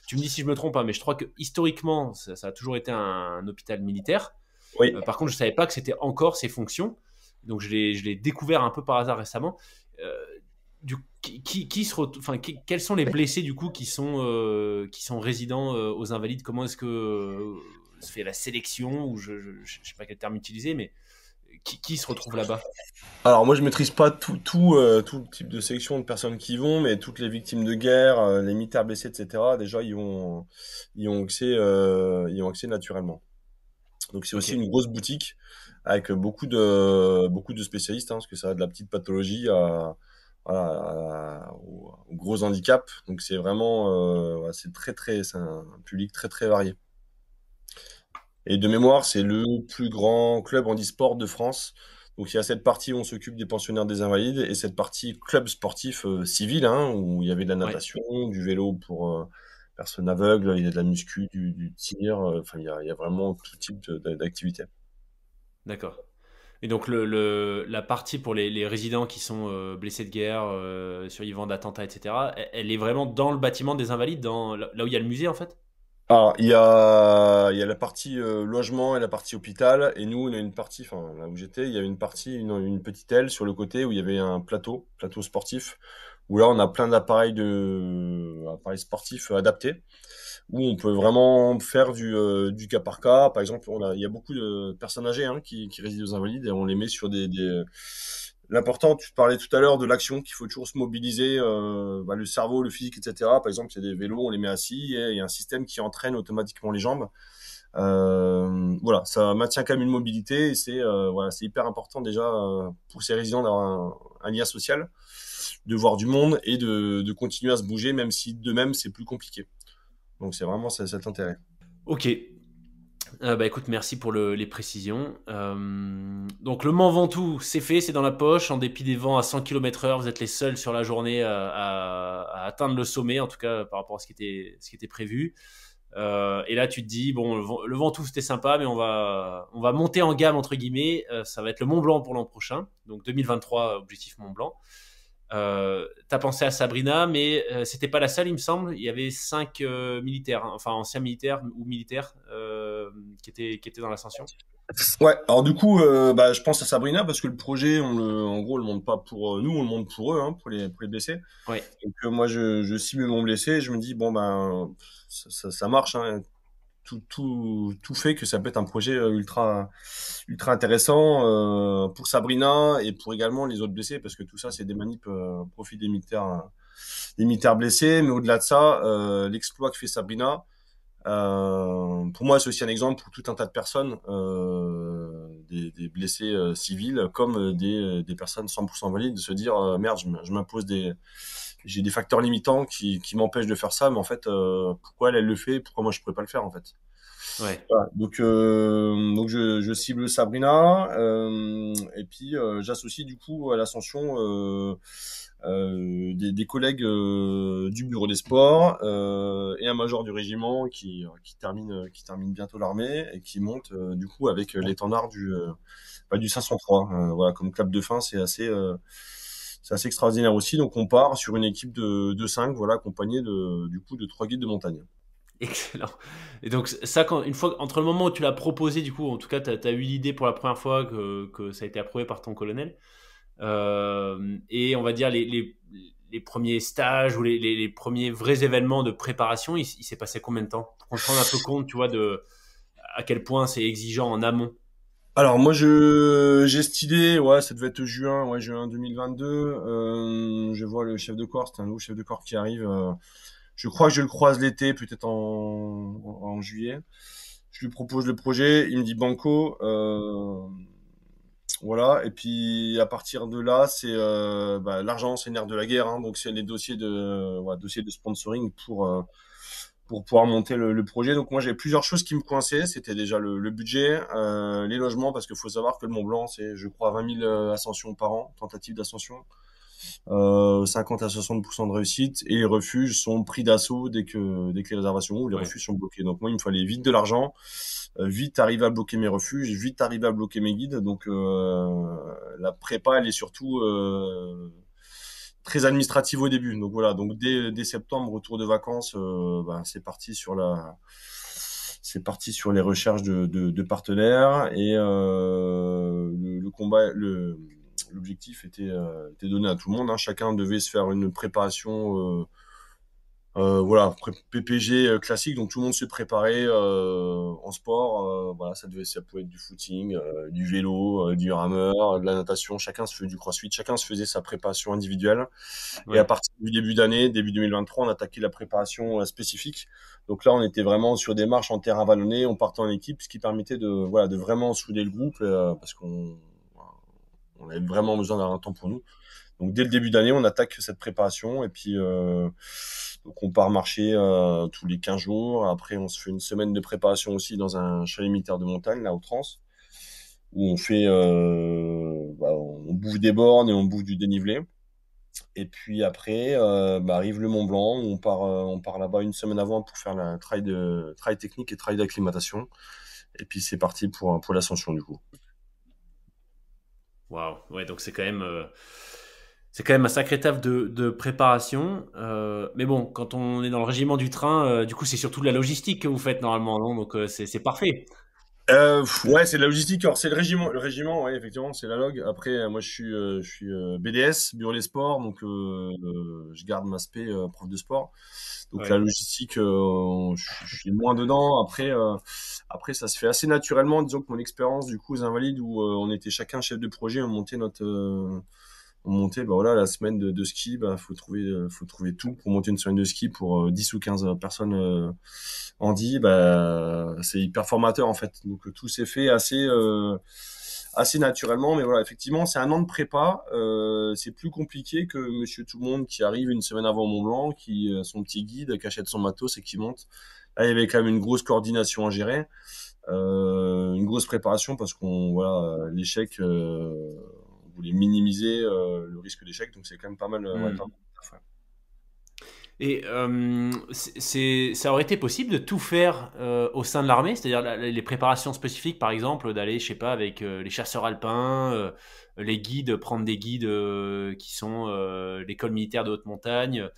Speaker 3: tu me dis si je me trompe hein, mais je crois que historiquement ça, a toujours été un hôpital militaire euh, par contre, je ne savais pas que c'était encore ses fonctions. Donc, je l'ai découvert un peu par hasard récemment. Euh, qui, qui se enfin, quels sont les blessés du coup qui sont, euh, qui sont résidents aux Invalides Comment est-ce que se fait la sélection ou je ne sais pas quel terme utiliser, mais qui, se retrouve là-bas Alors moi je
Speaker 1: ne maîtrise pas tout tout, tout type de sélection de personnes qui vont, mais toutes les victimes de guerre, les militaires blessés, etc. Déjà ils ont ils ont accès ils ont accès naturellement. Donc c'est aussi une grosse boutique avec beaucoup de, beaucoup de spécialistes, hein, parce que ça va de la petite pathologie euh, à, au, euh, gros handicap. Donc c'est vraiment, euh, c'est très très, un public très très varié. Et de mémoire, c'est le plus grand club handisport de France. Donc il y a cette partie où on s'occupe des pensionnaires des invalides et cette partie club sportif civil, hein, où il y avait de la natation, du vélo pour personnes aveugles, il y a de la muscu, du, tir, euh, enfin, il y, a, vraiment tout type d'activité.
Speaker 3: D'accord. Et donc le, la partie pour les, résidents qui sont euh, blessés de guerre, euh, survivants d'attentats, etc., elle, est vraiment dans le bâtiment des invalides, dans, là, où il y a le musée en fait
Speaker 1: il y a, la partie logement et la partie hôpital, et nous on a une partie, enfin là où j'étais, il y a une partie, une, petite aile sur le côté où il y avait un plateau, plateau sportif, où là on a plein d'appareils de appareils sportifs euh, adaptés où on peut vraiment faire du, euh, du cas par cas. Par exemple, on a, il y a beaucoup de personnes âgées hein, qui, qui, résident aux invalides et on les met sur des. L'important, tu parlais tout à l'heure de l'action qu'il faut toujours se mobiliser, euh, bah, le cerveau, le physique, etc. Par exemple, il y a des vélos, on les met assis et il y a un système qui entraîne automatiquement les jambes. voilà, ça maintient quand même une mobilité et c'est voilà, hyper important déjà pour ces résidents d'avoir un, lien social de voir du monde et de, continuer à se bouger, même si de même c'est plus compliqué. Donc c'est vraiment cet intérêt.
Speaker 3: Ok. Euh, bah écoute, merci pour les précisions. Euh, donc le Mont Ventoux, c'est fait, c'est dans la poche. En dépit des vents à 100 km/h, vous êtes les seuls sur la journée euh, à, atteindre le sommet, en tout cas par rapport à ce qui était, ce qui était prévu. et là, tu te dis, bon, le, le Ventoux c'était sympa, mais on va, on va monter en gamme, entre guillemets. ça va être le Mont Blanc pour l'an prochain, donc 2023, objectif Mont Blanc. Euh, t'as pensé à Sabrina, mais euh, c'était pas la seule, il me semble. Il y avait cinq euh, militaires, hein. enfin anciens militaires ou militaires, qui étaient qui étaient dans l'ascension.
Speaker 1: Ouais. Alors du coup, bah, je pense à Sabrina parce que le projet, on en gros, on le monte pas pour nous, on le monte pour eux, hein, pour les pour les blessés. Ouais. Donc moi, je, je cible mon blessé, je me dis bon ben ça, marche. Hein tout, tout, tout, fait que ça peut être un projet euh, ultra, ultra intéressant euh, pour Sabrina et pour également les autres blessés, parce que tout ça, c'est des manips euh, au profit des militaires, des militaires blessés. Mais au-delà de ça, l'exploit que fait Sabrina, pour moi, c'est aussi un exemple pour tout un tas de personnes, des, blessés civils comme des, des personnes 100% valides, de se dire merde, je m'impose des j'ai des facteurs limitants qui, qui m'empêchent de faire ça, mais en fait, euh, pourquoi elle, elle le fait, pourquoi moi je pourrais pas le faire en fait. Ouais. donc euh, donc je, je, cible Sabrina euh, et puis euh, j'associe du coup à l'ascension des, des, collègues du bureau des sports et un major du régiment qui, qui termine qui termine bientôt l'armée et qui monte du coup avec l'étendard du bah, du 503. Hein. voilà comme clap de fin c'est assez c'est assez extraordinaire aussi. Donc on part sur une équipe de, de 5, voilà, accompagnée de,
Speaker 3: du coup de trois guides de montagne. Excellent. Et donc ça, quand, une fois, entre le moment où tu l'as proposé, du coup, en tout cas, tu as, eu l'idée pour la première fois que, ça a été approuvé par ton colonel, euh, et on va dire les, premiers stages ou les, premiers vrais événements de préparation, il, il s'est passé combien de temps Pour qu'on se rende un peu compte, tu vois, de à quel point c'est exigeant en amont.
Speaker 1: Alors moi je j'ai cette idée, ouais, ça devait être juin, ouais, juin 2022. Euh, je vois le chef de corps, c'est un nouveau chef de corps qui arrive. Euh, je crois que je le croise l'été, peut-être en, juillet. Je lui propose le projet, il me dit banco, euh, voilà. Et puis à partir de là, c'est bah, l'argent, c'est nerf de la guerre, hein, donc c'est les dossiers de ouais, dossiers de sponsoring pour pour pouvoir monter le, projet. Donc moi j'ai plusieurs choses qui me coinçaient. C'était déjà le, budget, euh, les logements, parce qu'il faut savoir que le Mont Blanc, c'est je crois 20 000 euh, ascensions par an, tentatives d'ascension, 50 euh, à 60 de réussite, et les refuges sont pris d'assaut dès que, dès que les réservations ou les refuges sont bloqués. Donc moi il me fallait vite de l'argent, vite arriver à bloquer mes refuges, vite arriver à bloquer mes guides. Donc la prépa, elle est surtout... Euh, très administrative au début. Donc voilà, donc dès, septembre, retour de vacances, euh, ben, c'est parti sur la, c'est parti sur les recherches de, partenaires et euh, le, combat, le l'objectif euh, était, donné à tout le monde. Hein. Chacun devait se faire une préparation euh, voilà, PPG euh, classique, donc tout le monde s'est préparé euh, en sport. voilà, ça, devait, ça pouvait être du footing, du vélo, du rameur, de la natation. Chacun se faisait du crossfit, chacun se faisait sa préparation individuelle. Et à partir du début d'année, début 2023, on attaquait la préparation spécifique. Donc là, on était vraiment sur des marches en terrain vallonné, on partait en équipe, ce qui permettait de, voilà, de vraiment souder le groupe parce qu'on on avait vraiment besoin d'un temps pour nous. Donc dès le début d'année, on attaque cette préparation et puis donc on part marcher euh, tous les 15 jours. Après, on se fait une semaine de préparation aussi dans un chalet militaire de montagne, là, au Trans, où on fait, euh, bah, on bouffe des bornes et on bouffe du dénivelé. Et puis après, euh, bah, arrive le Mont Blanc, où on part, on part là-bas une semaine avant pour faire la trail de trail technique et trail d'acclimatation. Et puis c'est parti pour pour l'ascension du coup.
Speaker 3: Waouh, ouais, donc c'est quand même c'est quand même un sacré taf de, préparation. Euh, mais bon, quand on est dans le régiment du train, euh, du coup, c'est surtout de la logistique que vous faites normalement, non Donc, euh, c'est parfait. ouais, c'est de la logistique. Alors,
Speaker 1: c'est le régiment, le régiment, ouais, effectivement, c'est la log. Après, moi, je suis, je suis BDS, bureau des sports, donc je garde ma spé prof de sport. Donc, la logistique, je, suis moins dedans. Après, après, ça se fait assez naturellement. Disons que mon expérience, du coup, aux Invalides, où on était chacun chef de projet, on montait notre on montait, bah voilà, la semaine de, de ski, bah faut trouver, euh, faut trouver tout pour monter une semaine de ski pour 10 euh, ou 15 euh, personnes euh, dit bah c'est hyper formateur en fait. Donc tout s'est fait assez, assez naturellement, mais voilà, effectivement, c'est un an de prépa, c'est plus compliqué que Monsieur Tout le Monde qui arrive une semaine avant Mont Blanc, qui son petit guide, qui achète son matos et qui monte. il y avait quand même une grosse coordination à gérer. une grosse préparation parce qu'on voilà l'échec vous voulez minimiser euh, le risque d'échec. Donc c'est quand même pas mal.
Speaker 3: Et ça aurait été possible de tout faire euh, au sein de l'armée, c'est-à-dire les préparations spécifiques, par exemple, d'aller, je sais pas, avec euh, les chasseurs alpins, les guides, prendre des guides qui sont l'école militaire de haute montagne.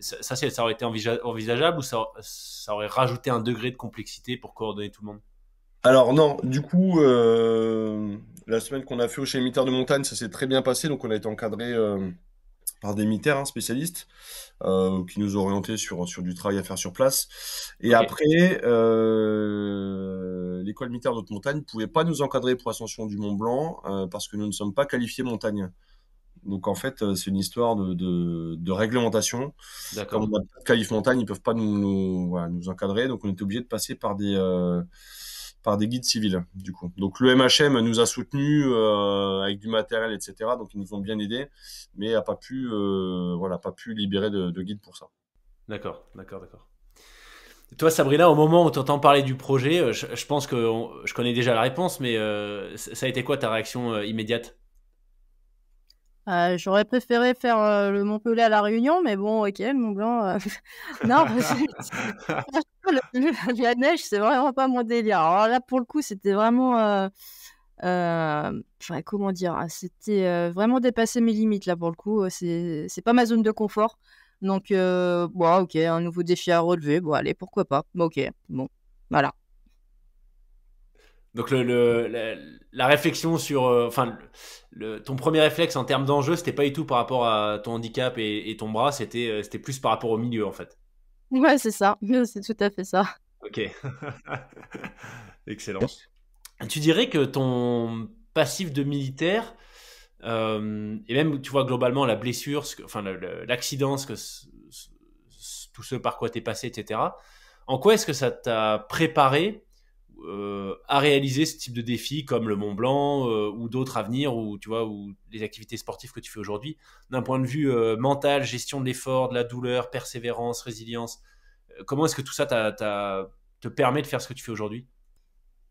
Speaker 3: Ça, ça, aurait été envisageable ou ça aurait rajouté un degré de complexité pour coordonner tout le monde
Speaker 1: alors non, du coup, euh, la semaine qu'on a fait au chez les de montagne, ça s'est très bien passé. Donc on a été encadré euh, par des mitaires hein, spécialistes euh, qui nous orienté sur, sur du travail à faire sur place. Et après, l'école militaire de montagne pouvait pas nous encadrer pour ascension du Mont Blanc parce que nous ne sommes pas qualifiés montagne. Donc en fait, c'est une histoire de, de, réglementation. D'accord. on pas de montagne, ils ne peuvent pas nous, encadrer. Donc on était obligé de passer par des, par des guides civils, du coup. Donc le MHM nous a soutenus euh, avec du matériel, etc. Donc ils nous ont bien aidés, mais a pas pu, euh, voilà, pas pu libérer de, guides pour ça. D'accord, d'accord, d'accord.
Speaker 3: Toi, Sabrina, au moment où tu entends parler du projet, euh, je, pense que je connais déjà la réponse, mais ça a été quoi ta réaction immédiate
Speaker 2: j'aurais préféré faire le Montpellier à la Réunion, mais bon, ok, le Mont Blanc. non, parce
Speaker 3: que...
Speaker 2: le, la neige, c'est vraiment pas mon délire. Alors là, pour le coup, c'était vraiment. Euh, euh comment dire C'était euh, vraiment dépasser mes limites, là, pour le coup. C'est pas ma zone de confort. Donc, euh, bon, ok, un nouveau défi à relever. Bon, allez, pourquoi pas. Bon, ok, bon, voilà.
Speaker 3: Donc, le, la, réflexion sur. enfin, le, ton premier réflexe en termes d'enjeu, c'était pas du tout par rapport à ton handicap et, et ton bras, c'était plus par rapport au milieu, en fait.
Speaker 2: Ouais, c'est ça. C'est tout à fait ça.
Speaker 3: Ok. Excellent. Tu dirais que ton passif de militaire, euh, et même, tu vois, globalement, la blessure, enfin, l'accident, tout ce par quoi tu es passé, etc., en quoi est-ce que ça t'a préparé euh, à réaliser ce type de défi comme le Mont Blanc euh, ou d'autres à venir ou tu vois ou les activités sportives que tu fais aujourd'hui d'un point de vue euh, mental gestion de l'effort de la douleur persévérance résilience comment est-ce que tout ça te permet de faire ce que tu fais aujourd'hui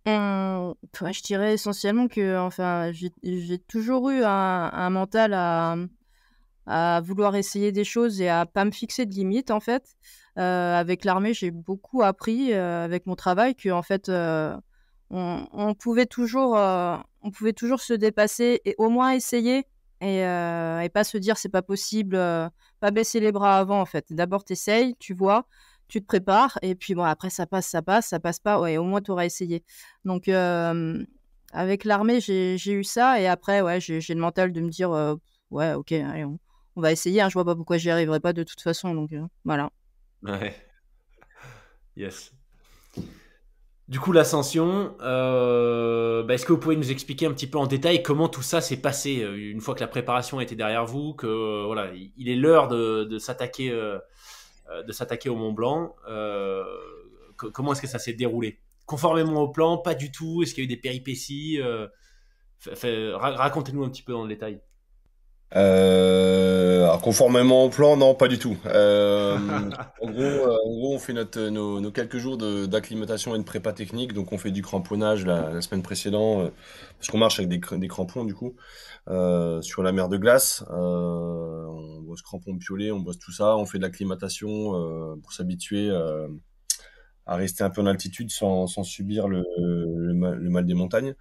Speaker 2: je dirais essentiellement que enfin j'ai toujours eu un, mental à, à, vouloir essayer des choses et à pas me fixer de limites en fait euh, avec l'armée, j'ai beaucoup appris euh, avec mon travail que en fait, euh, on, pouvait toujours, on pouvait toujours se dépasser et au moins essayer et, pas se dire c'est pas possible, pas baisser les bras avant en fait. D'abord t'essayes, tu vois, tu te prépares et puis bon après ça passe, ça passe, ça passe pas, ouais au moins tu auras essayé. Donc avec l'armée j'ai eu ça et après ouais j'ai le mental de me dire ouais ok on, va essayer, hein, je vois pas pourquoi j'y arriverai pas de toute façon donc voilà.
Speaker 3: Ouais. Yes. Du coup, l'ascension, euh, bah, est-ce que vous pouvez nous expliquer un petit peu en détail comment tout ça s'est passé euh, une fois que la préparation était derrière vous, que euh, voilà, il est l'heure de, s'attaquer, de s'attaquer au Mont Blanc. comment est-ce que ça s'est déroulé Conformément au plan, pas du tout. Est-ce qu'il y a eu des péripéties Racontez-nous un petit peu en détail.
Speaker 1: Euh, conformément au plan, non, pas du tout. Euh, euh en, gros, on fait euh, nos, quelques jours d'acclimatation et de prépa technique. Donc, on fait du cramponnage la, semaine précédente, parce qu'on marche avec des, crampons, du coup, sur la mer de glace. on bosse crampons piolés, on bosse tout ça. On fait de l'acclimatation pour s'habituer à rester un peu en altitude sans, subir le mal des montagnes.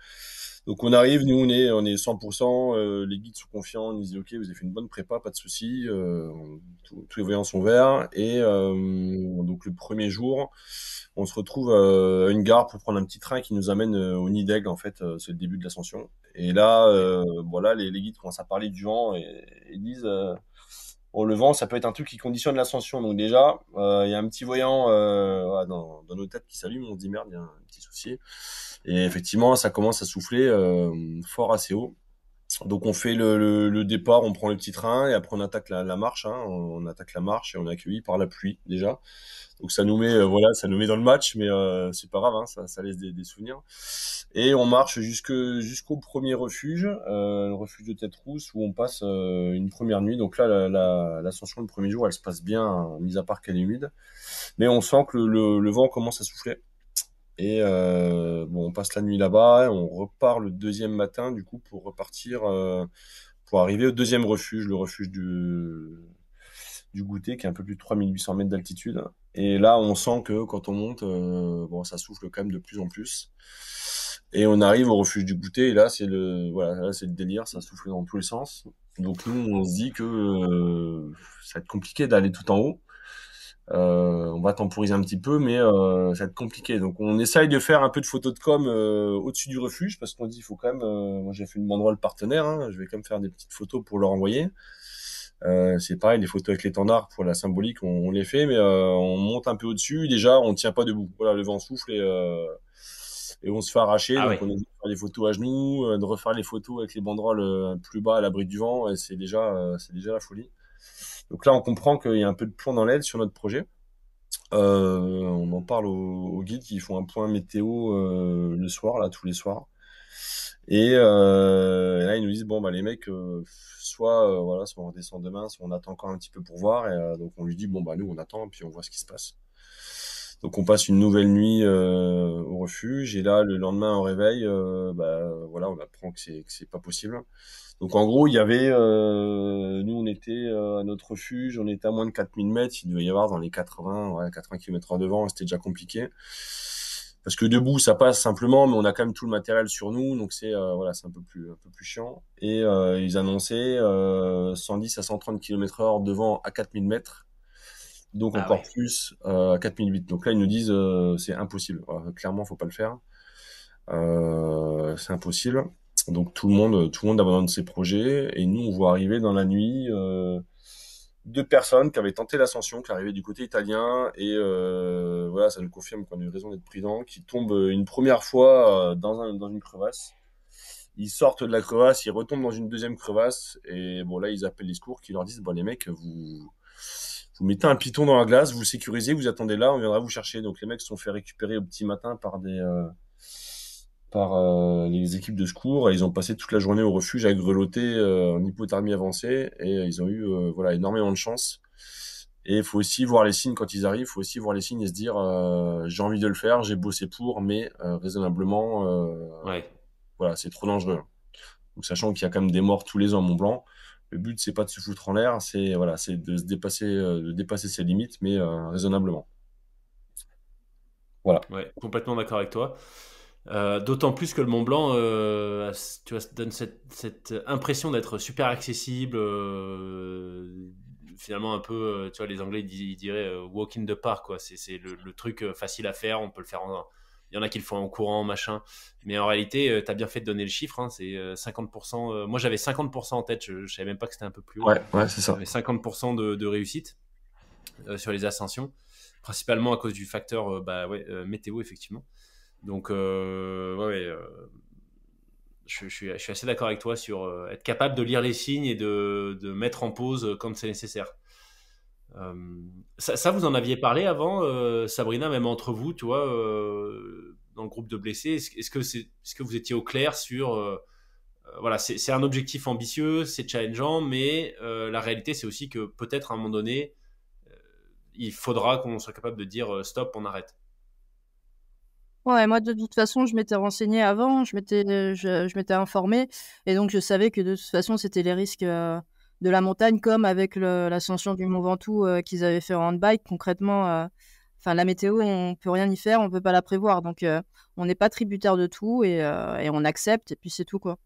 Speaker 1: Donc on arrive, nous on est on est 100%, euh, les guides sont confiants, ils nous disent ok vous avez fait une bonne prépa, pas de souci, euh, tous les voyants sont verts et euh, donc le premier jour on se retrouve à une gare pour prendre un petit train qui nous amène au nid d'aigle en fait, c'est le début de l'ascension et là voilà les, guides commencent à parler du vent et, disent Oh, le vent, ça peut être un truc qui conditionne l'ascension. Donc déjà, il y a un petit voyant dans, dans, nos têtes qui s'allume. On se dit merde, il y a un petit souci. Et effectivement, ça commence à souffler euh, fort assez haut. Donc on fait le, départ, on prend le petit train et après on attaque la, la marche. Hein, on, attaque la marche et on est accueilli par la pluie déjà. Donc ça nous met, euh, voilà, ça nous met dans le match, mais euh, c'est pas grave, hein, ça, ça, laisse des, des, souvenirs. Et on marche jusque jusqu'au premier refuge, le refuge de Tête Rousse, où on passe une première nuit. Donc là, l'ascension la, le premier jour, elle se passe bien, hein, mis à part qu'elle est humide, mais on sent que le, le vent commence à souffler. Et euh, bon, on passe la nuit là-bas, on repart le deuxième matin, du coup, pour repartir, euh, pour arriver au deuxième refuge, le refuge du, du goûter, qui est un peu plus de 3800 mètres d'altitude. Et là, on sent que quand on monte, euh, bon, ça souffle quand même de plus en plus. Et on arrive au refuge du goûter, et là, c'est le, voilà, c'est le délire, ça souffle dans tous les sens. Donc nous, on se dit que ça va être compliqué d'aller tout en haut. Euh, on va temporiser un petit peu, mais euh, ça va être compliqué. Donc on essaye de faire un peu de photos de com euh, au-dessus du refuge, parce qu'on dit il faut quand même. moi j'ai fait une banderole partenaire, hein, je vais quand même faire des petites photos pour leur envoyer. c'est pareil, les photos avec l'étendard pour la symbolique, on, les fait, mais on monte un peu au-dessus. Déjà, on tient pas debout. Voilà, le vent souffle et, et on se fait arracher. Ah donc, on a de faire des photos à genoux, de refaire les photos avec les banderoles plus bas à l'abri du vent. Et c'est déjà, c'est déjà la folie. Donc là, on comprend qu'il y a un peu de plomb dans l'aile sur notre projet. Euh, on en parle aux, au guides qui font un point météo euh, le soir, là, tous les soirs. Euh, et, là, ils nous disent bon, bah, les mecs, soit voilà, soit on redescend demain, soit on attend encore un petit peu pour voir. Et donc, on lui dit bon, bah, nous, on attend, puis on voit ce qui se passe. Donc on passe une nouvelle nuit euh, au refuge et là le lendemain au réveil, euh, bah, voilà, on apprend que c'est que c'est pas possible. Donc en gros il y avait, euh, nous on était à notre refuge, on était à moins de 4000 mètres, il devait y avoir dans les 80, ouais, 80 km en de c'était déjà compliqué. Parce que debout ça passe simplement, mais on a quand même tout le matériel sur nous, donc c'est voilà c'est un peu plus un peu plus chiant. Et ils annonçaient 110 à 130 km/h devant à 4000 mètres donc ah encore plus euh, 4008. Donc là, ils nous disent euh, c'est impossible. clairement, faut pas le faire. Euh, c'est impossible. Donc tout le monde, tout le monde abandonne ses projets. Et nous, on voit arriver dans la nuit euh, deux personnes qui avaient tenté l'ascension, qui arrivaient du côté italien. Et euh, voilà, ça nous confirme qu'on a eu raison d'être prudent. Qui tombent une première fois dans, un, dans une crevasse. Ils sortent de la crevasse, ils retombent dans une deuxième crevasse. Et bon, là, ils appellent les secours qui leur disent Bon, les mecs, vous vous mettez un piton dans la glace, vous sécurisez, vous attendez là, on viendra vous chercher. Donc les mecs sont fait récupérer au petit matin par des euh, par euh, les équipes de secours et ils ont passé toute la journée au refuge à grelotter euh, en hypothermie avancée et ils ont eu voilà énormément de chance. Et il faut aussi voir les signes quand ils arrivent, il faut aussi voir les signes et se dire j'ai envie de le faire, j'ai bossé pour, mais raisonnablement, ouais. voilà, c'est trop dangereux. Donc, sachant qu'il y a quand même des morts tous les ans en Mont Blanc, le but, c'est pas de se foutre en l'air, c'est voilà, c'est de se dépasser, euh, de dépasser ses limites, mais euh, raisonnablement.
Speaker 3: Voilà. complètement d'accord avec toi. Euh, d'autant plus que le Mont Blanc tu vois, donne cette, impression d'être super accessible. finalement, un peu, tu vois, les Anglais ils diraient walk in the park, quoi. C'est le, truc facile à faire, on peut le faire en, il y en a qui le font en courant, machin. Mais en réalité, euh, tu as bien fait de donner le chiffre. Hein, c'est 50%. Euh, euh, moi, j'avais 50% en tête. Je, ne savais même pas que c'était un peu plus haut. Ouais, ouais c'est ça. J'avais 50% de, réussite sur les ascensions, principalement à cause du facteur bah, météo, effectivement. Donc, ouais, je, suis, je, suis, assez d'accord avec toi sur être capable de lire les signes et de mettre en pause quand c'est nécessaire. Euh, ça, vous en aviez parlé avant, euh, Sabrina, même entre vous, tu euh, dans le groupe de blessés. Est-ce, que, que vous étiez au clair sur voilà, c'est, un objectif ambitieux, c'est challengeant, mais la réalité, c'est aussi que peut-être à un moment donné, il faudra qu'on soit capable de dire stop, on arrête.
Speaker 2: Ouais, moi de toute façon, je m'étais renseigné avant, je m'étais, je, je, m'étais informé, et donc je savais que de toute façon, c'était les risques, de la montagne, comme avec l'ascension du Mont Ventoux euh, qu'ils avaient fait en handbike. Concrètement, euh, enfin la météo, on peut rien y faire, on peut pas la prévoir. Donc, euh, on n'est pas tributaire de tout et, et on accepte, et puis c'est tout, quoi.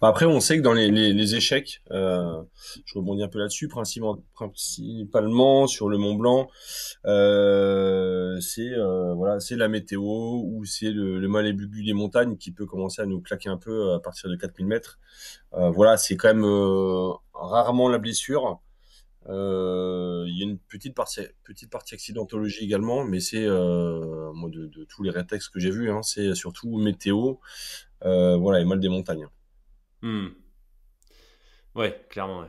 Speaker 1: Bah, après, on sait que dans les, échecs, euh, je rebondis un peu là-dessus, principalement sur le Mont Blanc, euh, c'est euh, voilà, c'est la météo ou c'est le, le mal aigu des montagnes qui peut commencer à nous claquer un peu à partir de 4000 mètres. voilà, c'est quand même rarement la blessure. Il y a une petite partie, petite partie accidentologie également, mais c'est moi de, tous les rétextes que j'ai vus, hein, c'est surtout météo, voilà, et mal des montagnes.
Speaker 3: Oui, hmm. Ouais, clairement,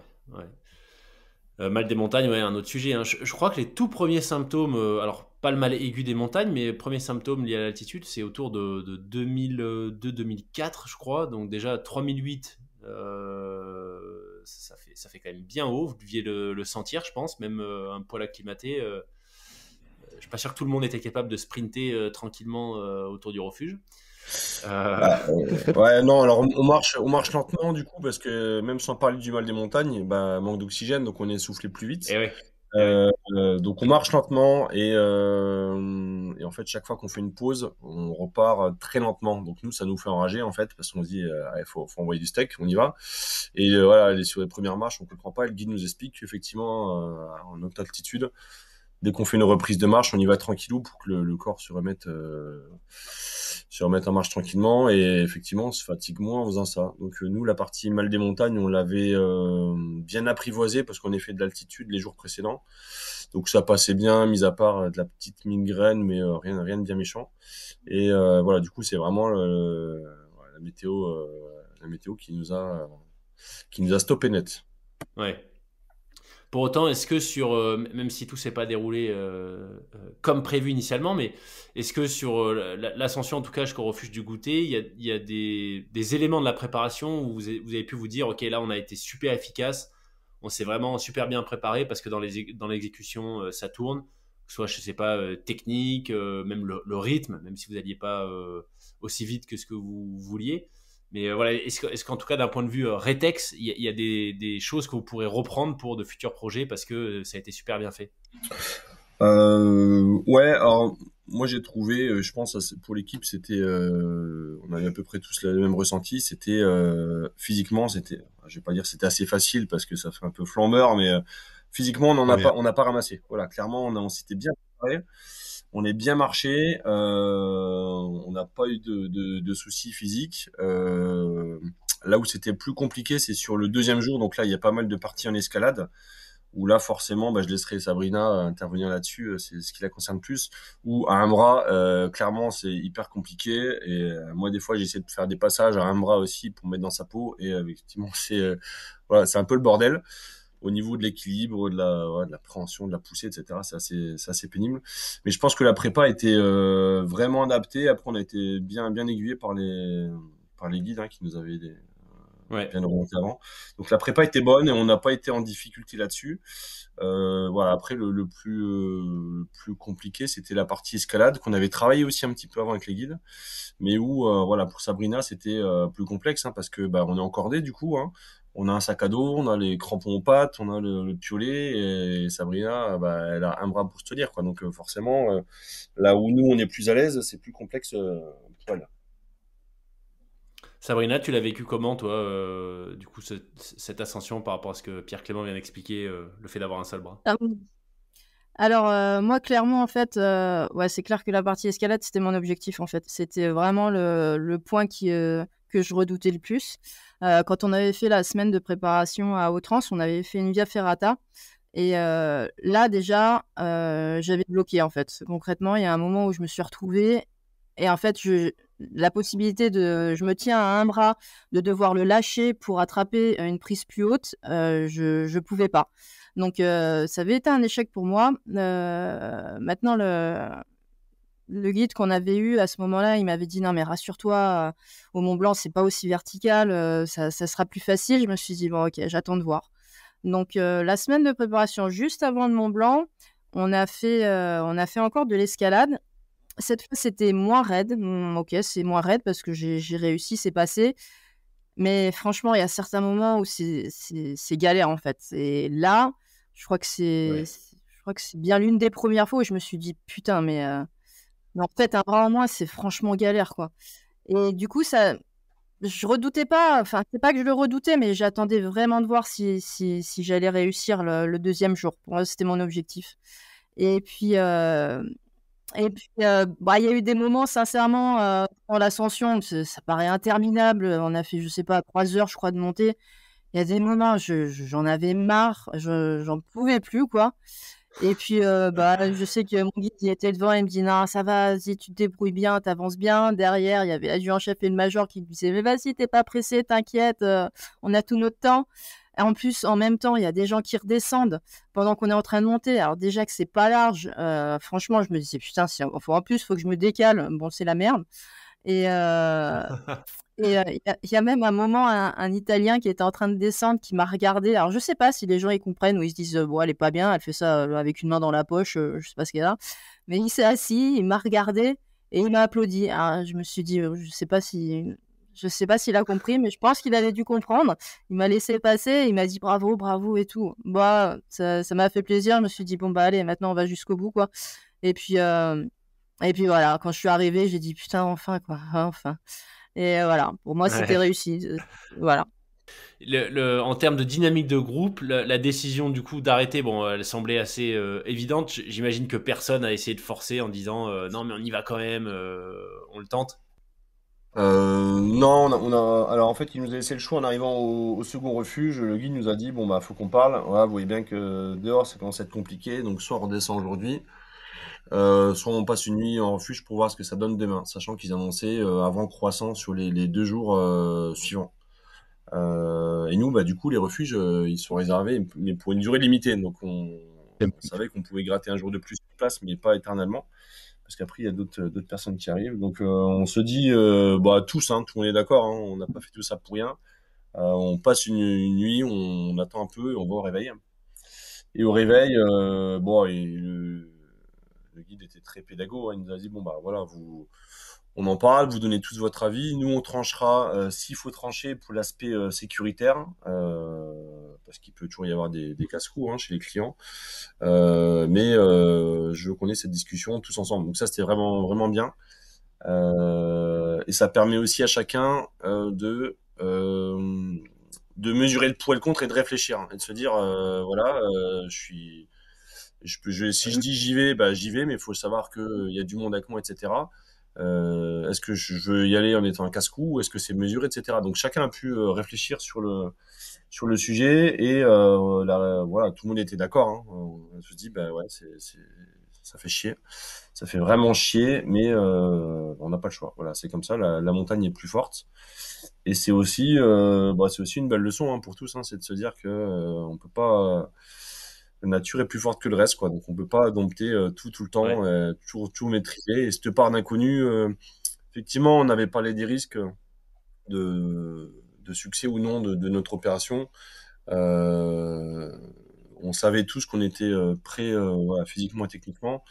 Speaker 3: euh, mal des montagnes, ouais, un autre sujet. Hein. Je, crois que les tout premiers symptômes, euh, alors pas le mal aigu des montagnes, mais les premiers symptômes liés à l'altitude, c'est autour de, 2002-2004, je crois. Donc déjà 3008, euh, ça, fait, ça fait quand même bien haut. Vous deviez le, sentir, je pense, même un poil acclimaté. je ne suis pas sûr que tout le monde était capable de sprinter tranquillement autour du refuge. Euh, bah, euh, ouais,
Speaker 1: non, alors on marche, on marche lentement du
Speaker 3: coup, parce que même sans parler du mal des
Speaker 1: montagnes, bah, manque d'oxygène, donc on est essoufflé plus vite. Eh euh, donc on marche lentement et, en fait chaque fois qu'on fait une pause, on repart très lentement. Donc nous ça nous fait enrager en fait parce qu'on se dit il faut, envoyer du steak, on y va. Et voilà, les, sur les premières marches on ne comprend pas. le guide nous explique qu'effectivement en haute altitude, dès qu'on fait une reprise de marche, on y va tranquillou pour que le corps se remette se remettre en marche tranquillement et effectivement on se fatigue moins en faisant ça. Donc euh, nous la partie mal des montagnes on l'avait euh, bien apprivoisée parce qu'on est fait de l'altitude les jours précédents. Donc ça passait bien, mis à part euh, de la petite migraine mais rien rien de bien méchant. Et voilà du coup c'est vraiment la météo la météo qui nous a qui nous a stoppé net.
Speaker 3: Ouais. Pour autant, est-ce que sur, euh, même si tout s'est pas déroulé euh, euh, comme prévu initialement, mais est-ce que sur l'ascension, en tout cas jusqu'au refuge du goûter, il y a, des, éléments de la préparation où vous avez, pu vous dire, ok, là on a été super efficace, on s'est vraiment super bien préparé parce que dans l'exécution, dans ça tourne, soit, je sais pas, technique, même le, le, rythme, même si vous n'alliez pas aussi vite que ce que vous vouliez. Mais euh, voilà, est-ce, qu'en tout cas, d'un point de vue euh, RETEX, il y a, des, choses que vous pourrez reprendre pour de futurs projets parce que euh, ça a été super bien fait
Speaker 1: Ouais, alors moi j'ai trouvé, je pense pour l'équipe, c'était, on avait à peu près tous le même ressenti. C'était physiquement, c'était, je vais pas dire c'était assez facile parce que ça fait un peu flambeur, mais physiquement on n'en a pas, on n'a pas ramassé. Voilà, clairement on, on s'était bien préparé on est bien marché, euh, on n'a pas eu de, soucis physiques. Euh, là où c'était plus compliqué, c'est sur le deuxième jour. Donc là, il y a pas mal de parties en escalade. Où là, forcément, bah, je laisserai Sabrina euh, intervenir là-dessus. C'est ce qui la concerne plus. Ou à un bras, clairement, c'est hyper compliqué. Et moi, des fois, j'essaie de faire des passages à un bras aussi pour mettre dans sa peau. Et effectivement, c'est voilà, c'est un peu le bordel au niveau de l'équilibre, de la, ouais, de préhension de la poussée, etc. C'est assez, c'est assez pénible. Mais je pense que la prépa était euh, vraiment adaptée. Après, on a été bien, bien aiguillé par les, par les guides hein, qui nous avaient des, euh, bien orienté avant. Donc la prépa était bonne et on n'a pas été en difficulté là-dessus. Euh, voilà. Après, le, le plus, euh, plus compliqué, c'était la partie escalade qu'on avait travaillé aussi un petit peu avant avec les guides, mais où, euh, voilà, pour Sabrina, c'était plus complexe hein, parce que bah, on est encordé du coup. Hein, on a un sac à dos, on a les crampons aux pattes, on a le, piolet, et Sabrina, bah, elle a un bras pour se tenir, quoi. Donc, euh, forcément, euh, là où nous, on est plus à l'aise, c'est plus complexe euh,
Speaker 3: Sabrina, tu l'as vécu comment, toi, du coup, cette ascension par rapport à ce que Pierre Clément vient d'expliquer, le fait d'avoir un seul bras
Speaker 2: ah Alors, moi, clairement, en fait, ouais, c'est clair que la partie escalade, c'était mon objectif, en fait. C'était vraiment le, point qui, que je redoutais le plus. Euh, quand on avait fait la semaine de préparation à Autrans, on avait fait une via ferrata. Et euh, là, déjà, euh, j'avais bloqué, en fait. Concrètement, il y a un moment où je me suis retrouvée. Et en fait, je, la possibilité de. Je me tiens à un bras, de devoir le lâcher pour attraper une prise plus haute, je ne pouvais pas. Donc, ça avait été un échec pour moi. maintenant, le le guide qu'on avait eu à ce moment-là, il m'avait dit non mais rassure-toi, euh, au Mont Blanc c'est pas aussi vertical, euh, ça, sera plus facile. Je me suis dit bon ok, j'attends de voir. Donc euh, la semaine de préparation juste avant le Mont Blanc, on a fait, on a fait encore de l'escalade cette fois, c'était moins raide. Mmh, ok, c'est moins raide parce que j'ai réussi, c'est passé. Mais franchement, il y a certains moments où c'est galère en fait. Et là, je crois que c'est je crois que c'est bien l'une des premières fois où je me suis dit putain, mais mais en fait, un bras moins, c'est franchement galère, quoi. Et du coup, ça, je redoutais pas, enfin, c'est pas que je le redoutais, mais j'attendais vraiment de voir si, si, j'allais réussir le, deuxième jour. Pour moi, c'était mon objectif. Et puis, euh, et puis, euh, bah, il y a eu des moments, sincèrement, euh, l'ascension, ça paraît interminable. On a fait, je sais pas, trois heures, je crois, de montée. Il y a des moments, j'en avais marre, j'en pouvais plus, quoi. Et puis, euh, bah, je sais que mon guide, il était devant, il me dit, non, ça va, vas-y, tu te débrouilles bien, t'avances bien. Derrière, il y avait un chef et le major qui me disaient, mais vas-y, t'es pas pressé, t'inquiète, euh, on a tout notre temps. Et en plus, en même temps, il y a des gens qui redescendent pendant qu'on est en train de monter. Alors déjà que c'est pas large, euh, franchement, je me disais, putain, si, en plus, il faut que je me décale. Bon, c'est la merde. Et, et euh, il y, a même un moment, un, Italien qui était en train de descendre, qui m'a regardé. Alors, je sais pas si les gens ils comprennent ou ils se disent, euh, bon, elle est pas bien, elle fait ça euh, avec une main dans la poche, je je sais pas ce qu'elle a. Mais il s'est assis, il m'a regardé et il m'a applaudi. je me suis dit, je sais pas si. Je sais pas s'il a compris, mais je pense qu'il avait dû comprendre. Il m'a laissé passer, il m'a dit bravo, bravo et tout. Bah, ça m'a fait plaisir. Je me suis dit bon bah allez, maintenant on va jusqu'au bout quoi. Et puis et puis voilà, quand je suis arrivée, j'ai dit putain enfin quoi, enfin. Et voilà, pour moi, c'était réussi. Euh, voilà.
Speaker 3: Le, en termes de dynamique de groupe, la, décision du coup d'arrêter, bon, elle semblait assez euh, évidente. J'imagine que personne a essayé de forcer en disant euh, non mais on y va quand même, on le tente.
Speaker 1: non, on a, alors en fait il nous a laissé le choix en arrivant au, second refuge. Le guide nous a dit bon bah faut qu'on parle. vous voyez bien que dehors ça commence à être compliqué, donc soit on redescend aujourd'hui, euh, soit on passe une nuit en refuge pour voir ce que ça donne demain, sachant qu'ils annonçaient euh, avant croissant sur les, deux jours euh, suivants. et nous, bah, du coup, les refuges, ils sont réservés, mais pour une durée limitée. Donc on, savait qu'on pouvait gratter un jour de plus de place, mais pas éternellement. Parce qu'après, il y a d'autres personnes qui arrivent. Donc on se dit, bah, tous, hein, tout, on est d'accord, hein, on n'a pas fait tout ça pour rien. on passe une, nuit, on, attend un peu on va au réveil. Et au réveil, bon, et, le guide était très pédago. Hein. il nous a dit bon bah voilà, vous, on en parle, vous donnez tous votre avis. Nous on tranchera euh, s'il faut trancher pour l'aspect euh, sécuritaire, euh, parce qu'il peut toujours y avoir des, casse-coups hein, chez les clients. mais je connais cette discussion tous ensemble. Donc ça c'était vraiment vraiment bien. et ça permet aussi à chacun de de mesurer le poids et le contre et de réfléchir hein, et de se dire voilà je suis si je euh. dis j'y vais, bah, j'y vais, mais il faut savoir qu'il euh, y a du monde avec moi, etc. Euh, est-ce que je veux y aller en étant un casse-cou ou est-ce que c'est mesuré, etc. Donc chacun a pu réfléchir sur le, sur le sujet et voilà, tout le monde était d'accord. Hein. On se dit, bah ouais, ça fait chier. Ça fait vraiment chier, mais on n'a pas le choix. Voilà, c'est comme ça, la, montagne est plus forte. Et c'est aussi, bah, c'est aussi une belle leçon hein, pour tous, hein, c'est de se dire qu'on on ne peut pas la nature est plus forte que le reste, quoi. Donc on peut pas dompter euh, tout tout le temps, euh, toujours tout maîtriser. Et cette part d'inconnu, euh, effectivement, on avait parlé des risques de, de succès ou non de, notre opération. on savait tous qu'on était prêt physiquement et techniquement.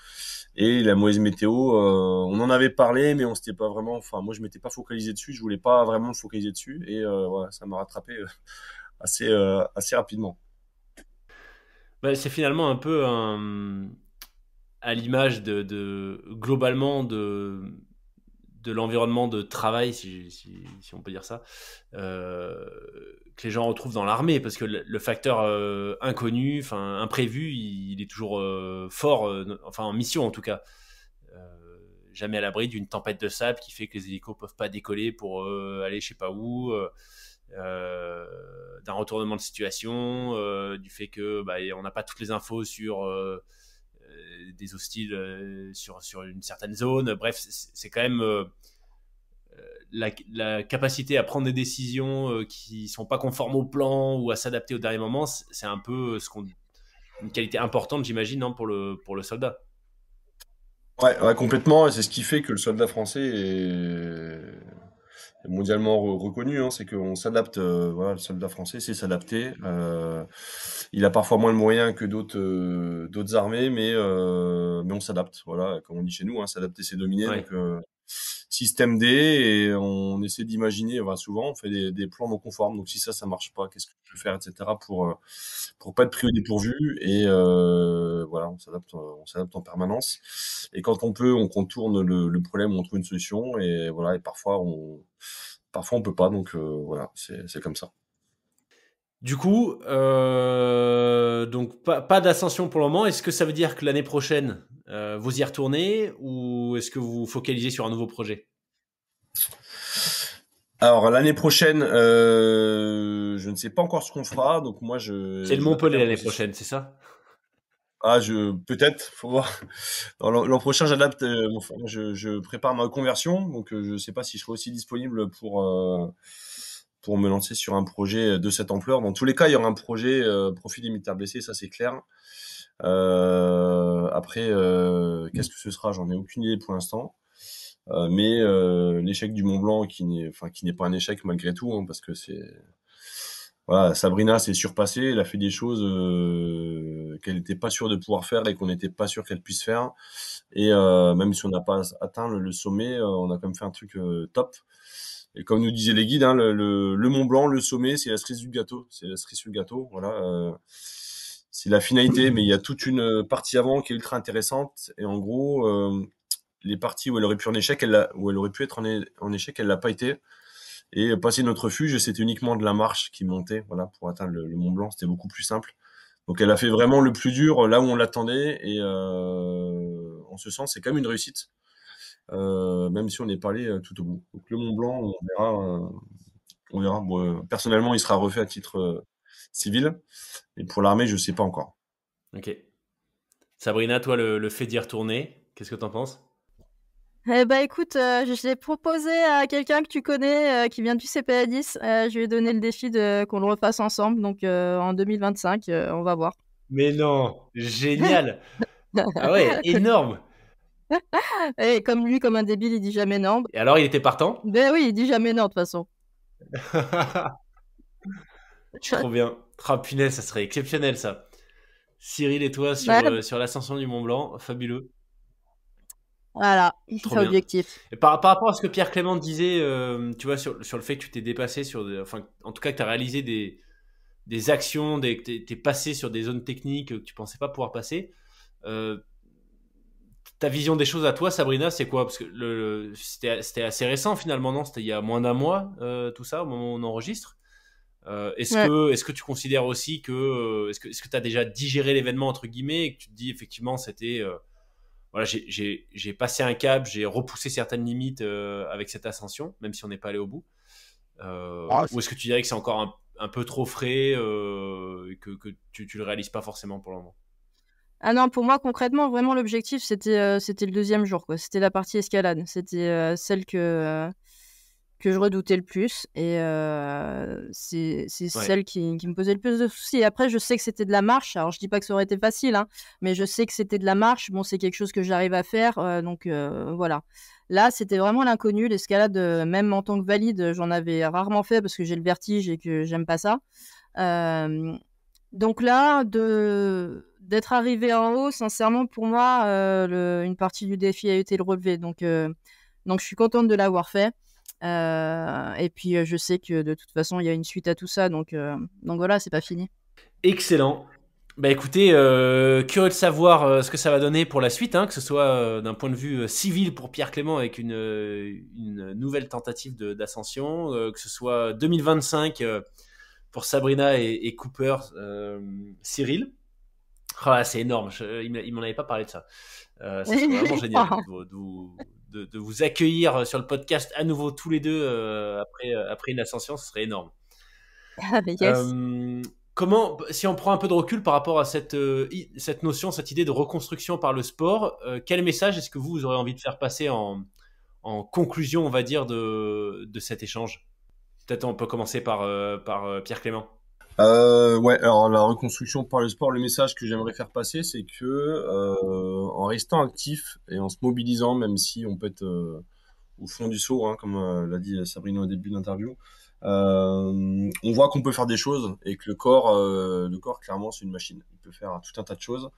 Speaker 1: Et la mauvaise météo, on en avait parlé, mais on s'était pas vraiment. Enfin, moi, je m'étais pas focalisé dessus. Je voulais pas vraiment me focaliser dessus. Et voilà, ça m'a rattrapé assez assez rapidement.
Speaker 3: Bah, c'est finalement un peu à l'image de, globalement de, de l'environnement de travail, si, on peut dire ça, euh, que les gens retrouvent dans l'armée, parce que le, facteur euh, inconnu, enfin imprévu, il, est toujours euh, fort, enfin en mission en tout cas. jamais à l'abri d'une tempête de sable qui fait que les hélicos peuvent pas décoller pour aller je sais pas où. Euh, d'un retournement de situation, euh, du fait que bah, on n'a pas toutes les infos sur euh, des hostiles sur, sur une certaine zone. Bref, c'est quand même la, capacité à prendre des décisions qui sont pas conformes au plan ou à s'adapter au dernier moment. C'est un peu ce qu'on une qualité importante, j'imagine, hein, pour, le, pour le soldat.
Speaker 1: Ouais, complètement. C'est ce qui fait que le soldat français est mondialement reconnu, hein, c'est qu'on s'adapte. Euh, voilà, le soldat français sait s'adapter. Euh, il a parfois moins de moyens que euh, d'autres armées, mais, euh, mais on s'adapte. Voilà, comme on dit chez nous, hein, s'adapter, c'est dominer système D et on essaie d'imaginer, va souvent on fait des, plans non conformes, donc si ça, ça marche pas, qu'est-ce que je peux faire, etc. pour euh, pour pas être pris au dépourvu et euh, voilà, on s'adapte, on s'adapte en permanence. Et quand on peut, on contourne le, problème, on trouve une solution et voilà. Et parfois on parfois on peut pas, donc euh, voilà, c'est comme ça.
Speaker 3: Du coup, euh, donc pas, d'ascension pour le moment. Est-ce que ça veut dire que l'année prochaine, euh, vous y retournez ou est-ce que vous vous focalisez sur un nouveau projet
Speaker 1: Alors l'année prochaine, euh, je ne sais pas encore ce qu'on fera. Donc moi, je. C'est le Montpellier l'année prochaine, c'est ça ah, je peut-être, faut voir. L'an prochain, j'adapte. je, je, prépare ma conversion, donc je ne sais pas si je serai aussi disponible pour pour me lancer sur un projet euh, de cette ampleur. Dans tous les cas, il y aura un projet euh, profil limitaire blessé, ça c'est clair. Euh, après, qu'est-ce que ce sera J'en ai aucune idée pour l'instant. mais l'échec du Mont Blanc, qui n'est, qui n'est pas un échec malgré tout, hein, parce que c'est, voilà, Sabrina s'est surpassée, elle a fait des choses qu'elle n'était pas sûre de pouvoir faire et qu'on n'était pas sûr qu'elle puisse faire. Et même si on n'a pas atteint le, sommet, on a quand même fait un truc top. Et comme nous disaient les guides, hein, le, Mont Blanc, le sommet, c'est la cerise du gâteau. C'est la cerise du gâteau. Voilà. Euh, c'est la finalité, mais il y a toute une partie avant qui est ultra intéressante. Et en gros, euh, les parties où elle aurait pu en échec, où elle aurait pu être en, échec, elle l'a pas été. Et passer notre refuge, c'était uniquement de la marche qui montait, voilà, pour atteindre le, Mont Blanc. C'était beaucoup plus simple. Donc elle a fait vraiment le plus dur euh, là où on l'attendait. Et en ce sens, c'est quand même une réussite. Euh, même si on n'est pas allé euh, tout au bout. Donc le Mont Blanc, on verra. Euh, on personnellement, il sera refait à titre civil.
Speaker 3: Et pour l'armée, je ne sais pas encore. Ok. Sabrina, toi, le, fait d'y retourner, qu'est-ce que tu en penses
Speaker 2: eh bah écoute, je l'ai proposé à quelqu'un que tu connais qui vient du CPA 10. je lui ai donné le défi de qu'on le refasse ensemble, donc en 2025, on va voir.
Speaker 3: Mais non, génial
Speaker 2: Ah ouais, énorme eh, et comme lui, comme un débile, il dit jamais non.
Speaker 3: Et alors, il était partant
Speaker 2: Ben oui, il dit jamais non, de toute façon.
Speaker 3: Trop bien. Ah, ça serait exceptionnel, ça. Cyril et toi sur, euh, sur l'ascension du Mont Blanc, fabuleux.
Speaker 2: Voilà, c'est objectif.
Speaker 3: Et par, rapport à ce que Pierre Clément disait, euh, tu vois, sur, sur, le fait que tu t'es dépassé, sur enfin, en tout cas que tu as réalisé des, des actions, des, que tu es, passé sur des zones techniques que tu pensais pas pouvoir passer, euh, ta vision des choses à toi, Sabrina, c'est quoi Parce que c'était assez récent finalement, non C'était il y a moins d'un mois, euh, tout ça, au moment où on enregistre. Euh, est-ce que, est que tu considères aussi que. Euh, est-ce que tu as déjà digéré l'événement, entre guillemets, et que tu te dis effectivement, c'était. voilà, j'ai passé un cap, j'ai repoussé certaines limites avec cette ascension, même si on n'est pas allé au bout ah, Ou est-ce que tu dirais que c'est encore un, peu trop frais, que, que tu ne le réalises pas forcément pour le moment
Speaker 2: ah non, pour moi, concrètement, vraiment, l'objectif, c'était euh, c'était le deuxième jour. C'était la partie escalade. C'était euh, celle que, euh, que je redoutais le plus. Et c'est c'est celle qui, me posait le plus de soucis. après, je sais que c'était de la marche. Alors, je dis pas que ça aurait été facile, hein, mais je sais que c'était de la marche. Bon, c'est quelque chose que j'arrive à faire. donc, voilà. Là, c'était vraiment l'inconnu. L'escalade, même en tant que valide, j'en avais rarement fait parce que j'ai le vertige et que j'aime pas ça. donc là, de d'être arrivé en haut, sincèrement, pour moi, euh, une partie du défi a été le relevé. Donc, euh, donc je suis contente de l'avoir fait. Euh, et puis, je sais que de toute façon, il y a une suite à tout ça. Donc, donc voilà, c'est pas fini.
Speaker 3: Excellent. Bah, écoutez, curieux de savoir ce que ça va donner pour la suite, hein, que ce soit d'un point de vue civil pour Pierre Clément avec une, nouvelle tentative d'ascension, que ce soit 2025 pour Sabrina et Cooper, Cyril. Ah, c'est énorme, il ne m'en avait pas parlé de ça. C'est euh, vraiment génial oh. de, vous accueillir euh, sur le podcast à nouveau tous les deux euh, après, après une ascension, ce serait énorme. Ah, comment, si on prend un peu de recul par rapport à cette, cette notion, cette idée de reconstruction par le sport, quel message est-ce que vous, vous aurez envie de faire passer en, conclusion, on va dire, de, de cet échange Peut-être on peut commencer par, par Pierre Clément.
Speaker 1: Euh, ouais, alors la reconstruction par le sport, le message que j'aimerais faire passer, c'est que euh, en restant actif et en se mobilisant, même si on peut être euh, au fond du saut, hein, comme euh, l'a dit Sabrina au début de l'interview, on voit qu'on peut faire des choses et que le corps, le corps clairement, c'est une machine. Il peut faire tout un tas de choses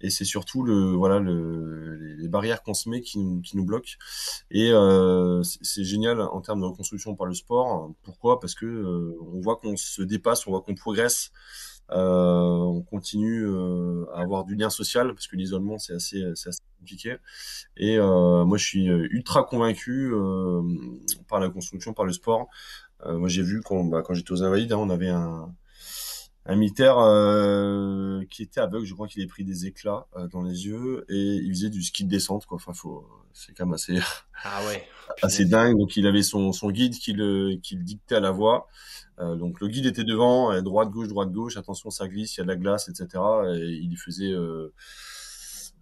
Speaker 1: et c'est surtout le voilà le, les, barrières qu'on se met qui nous, qui nous bloquent et euh, c'est génial en termes de reconstruction par le sport pourquoi parce que euh, on voit qu'on se dépasse on voit qu'on progresse euh, on continue euh, à avoir du lien social parce que l'isolement c'est assez, assez compliqué et euh, moi je suis ultra convaincu par la construction par le sport moi j'ai vu quand bah, quand j'étais aux invalides hein, on avait un un militaire euh, qui était aveugle, je crois qu'il ait pris des éclats euh, dans les yeux et il faisait du ski de descente quoi. Enfin, faut, c'est quand même assez, ah assez dingue. Donc il avait son, guide qui le, qui le dictait à la voix. Euh, donc le guide était devant, droite gauche, droite gauche. Attention, ça glisse, il y a de la glace, etc. Et il lui faisait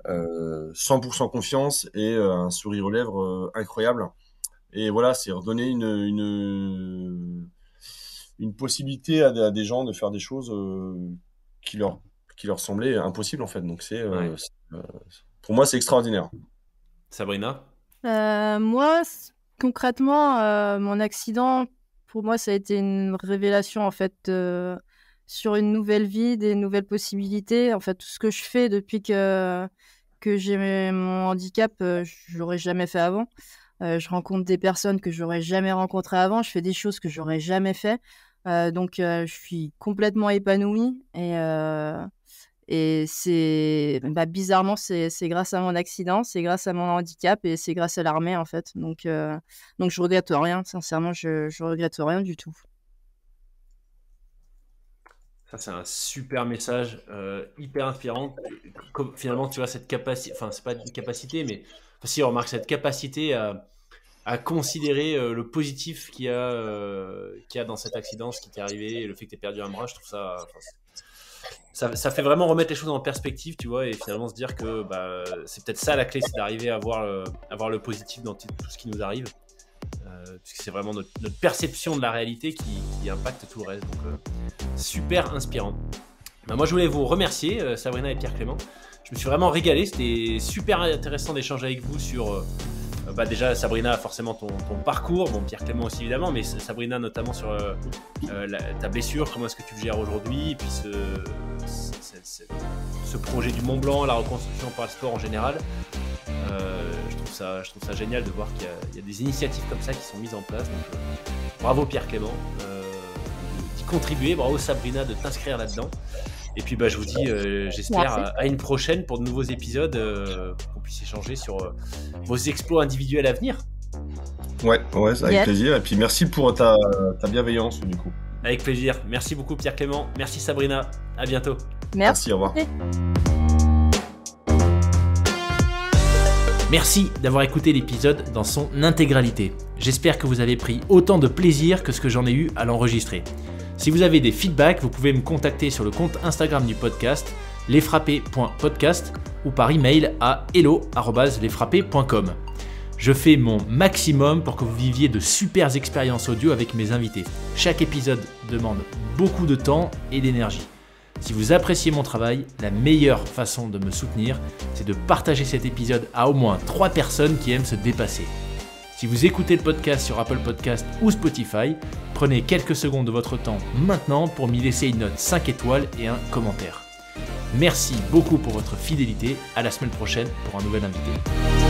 Speaker 1: 100% confiance et un sourire aux lèvres incroyable. Et voilà, c'est redonner une, une une possibilité à, des gens de faire des choses euh, qui leur qui leur semblaient impossibles en fait. Donc c'est euh, euh, pour moi c'est extraordinaire.
Speaker 3: Sabrina
Speaker 2: Moi concrètement mon accident pour moi ça a été une révélation en fait sur une nouvelle vie, des nouvelles possibilités. En fait, tout ce que je fais depuis que, que j'ai mon handicap, je l'aurais jamais fait avant. je rencontre des personnes que j'aurais jamais rencontrées avant. Je fais des choses que j'aurais jamais fait. Euh, donc, euh, je suis complètement épanouie et. Euh, et c'est bah, bizarrement, c'est grâce à mon accident, c'est grâce à mon handicap et c'est grâce à l'armée en fait. Donc, donc je regrette rien, sincèrement, je, je regrette rien du tout.
Speaker 3: Ça, c'est un super message, hyper inspirant. Comme, finalement, tu vois, cette capacité, enfin, c'est pas une capacité, mais si on remarque cette capacité à à considérer euh, le positif qu'il y, euh, qui a dans cet accident, ce qui t'est arrivé, et le fait que tu perdu un bras, je trouve ça, ça, fait vraiment remettre les choses en perspective, tu vois, et finalement se dire que bah, c'est peut-être ça la clé, c'est d'arriver à voir, le, euh, à voir le positif dans tout ce qui nous arrive. Parce que c'est vraiment notre, perception de la réalité qui, impacte tout le reste. Donc, super inspirant. Bah, moi, je voulais vous remercier, Sabrina et Pierre-Clément. Je me suis vraiment régalé. C'était super intéressant d'échanger avec vous sur euh, bah, déjà Sabrina forcément ton, parcours, bon Pierre Clément aussi évidemment, mais Sabrina notamment sur euh, euh, ta blessure, comment est-ce que tu le gères aujourd'hui, et puis ce, projet du Mont Blanc, la reconstruction par le sport en général. je, trouve ça, je trouve ça génial de voir qu'il y, a des initiatives comme ça qui sont mises en place. bravo Pierre Clément d'y contribuer, bravo Sabrina de t'inscrire là-dedans. Et puis bah, je vous dis, euh, j'espère, euh, à une prochaine pour de nouveaux épisodes, pour euh, qu'on puisse échanger sur vos exploits individuels à venir. Ouais, ouais, avec plaisir. Et puis merci pour ta, bienveillance du coup. Avec plaisir. Merci beaucoup Pierre Clément. Merci Sabrina. À bientôt. merci au revoir. Merci d'avoir écouté l'épisode dans son intégralité. J'espère que vous avez pris autant de plaisir que ce que j'en ai eu à l'enregistrer. Si vous avez des feedbacks, vous pouvez me contacter sur le compte Instagram du podcast lesfrappés.podcast ou par email à hello@lesfrappés.com. Je fais mon maximum pour que vous viviez de super expériences audio avec mes invités. Chaque épisode demande beaucoup de temps et d'énergie. Si vous appréciez mon travail, la meilleure façon de me soutenir, c'est de partager cet épisode à au moins 3 personnes qui aiment se dépasser. Si vous écoutez le podcast sur Apple Podcast ou Spotify, prenez quelques secondes de votre temps maintenant pour m'y laisser une note 5 étoiles et un commentaire. Merci beaucoup pour votre fidélité, à la semaine prochaine pour un nouvel invité.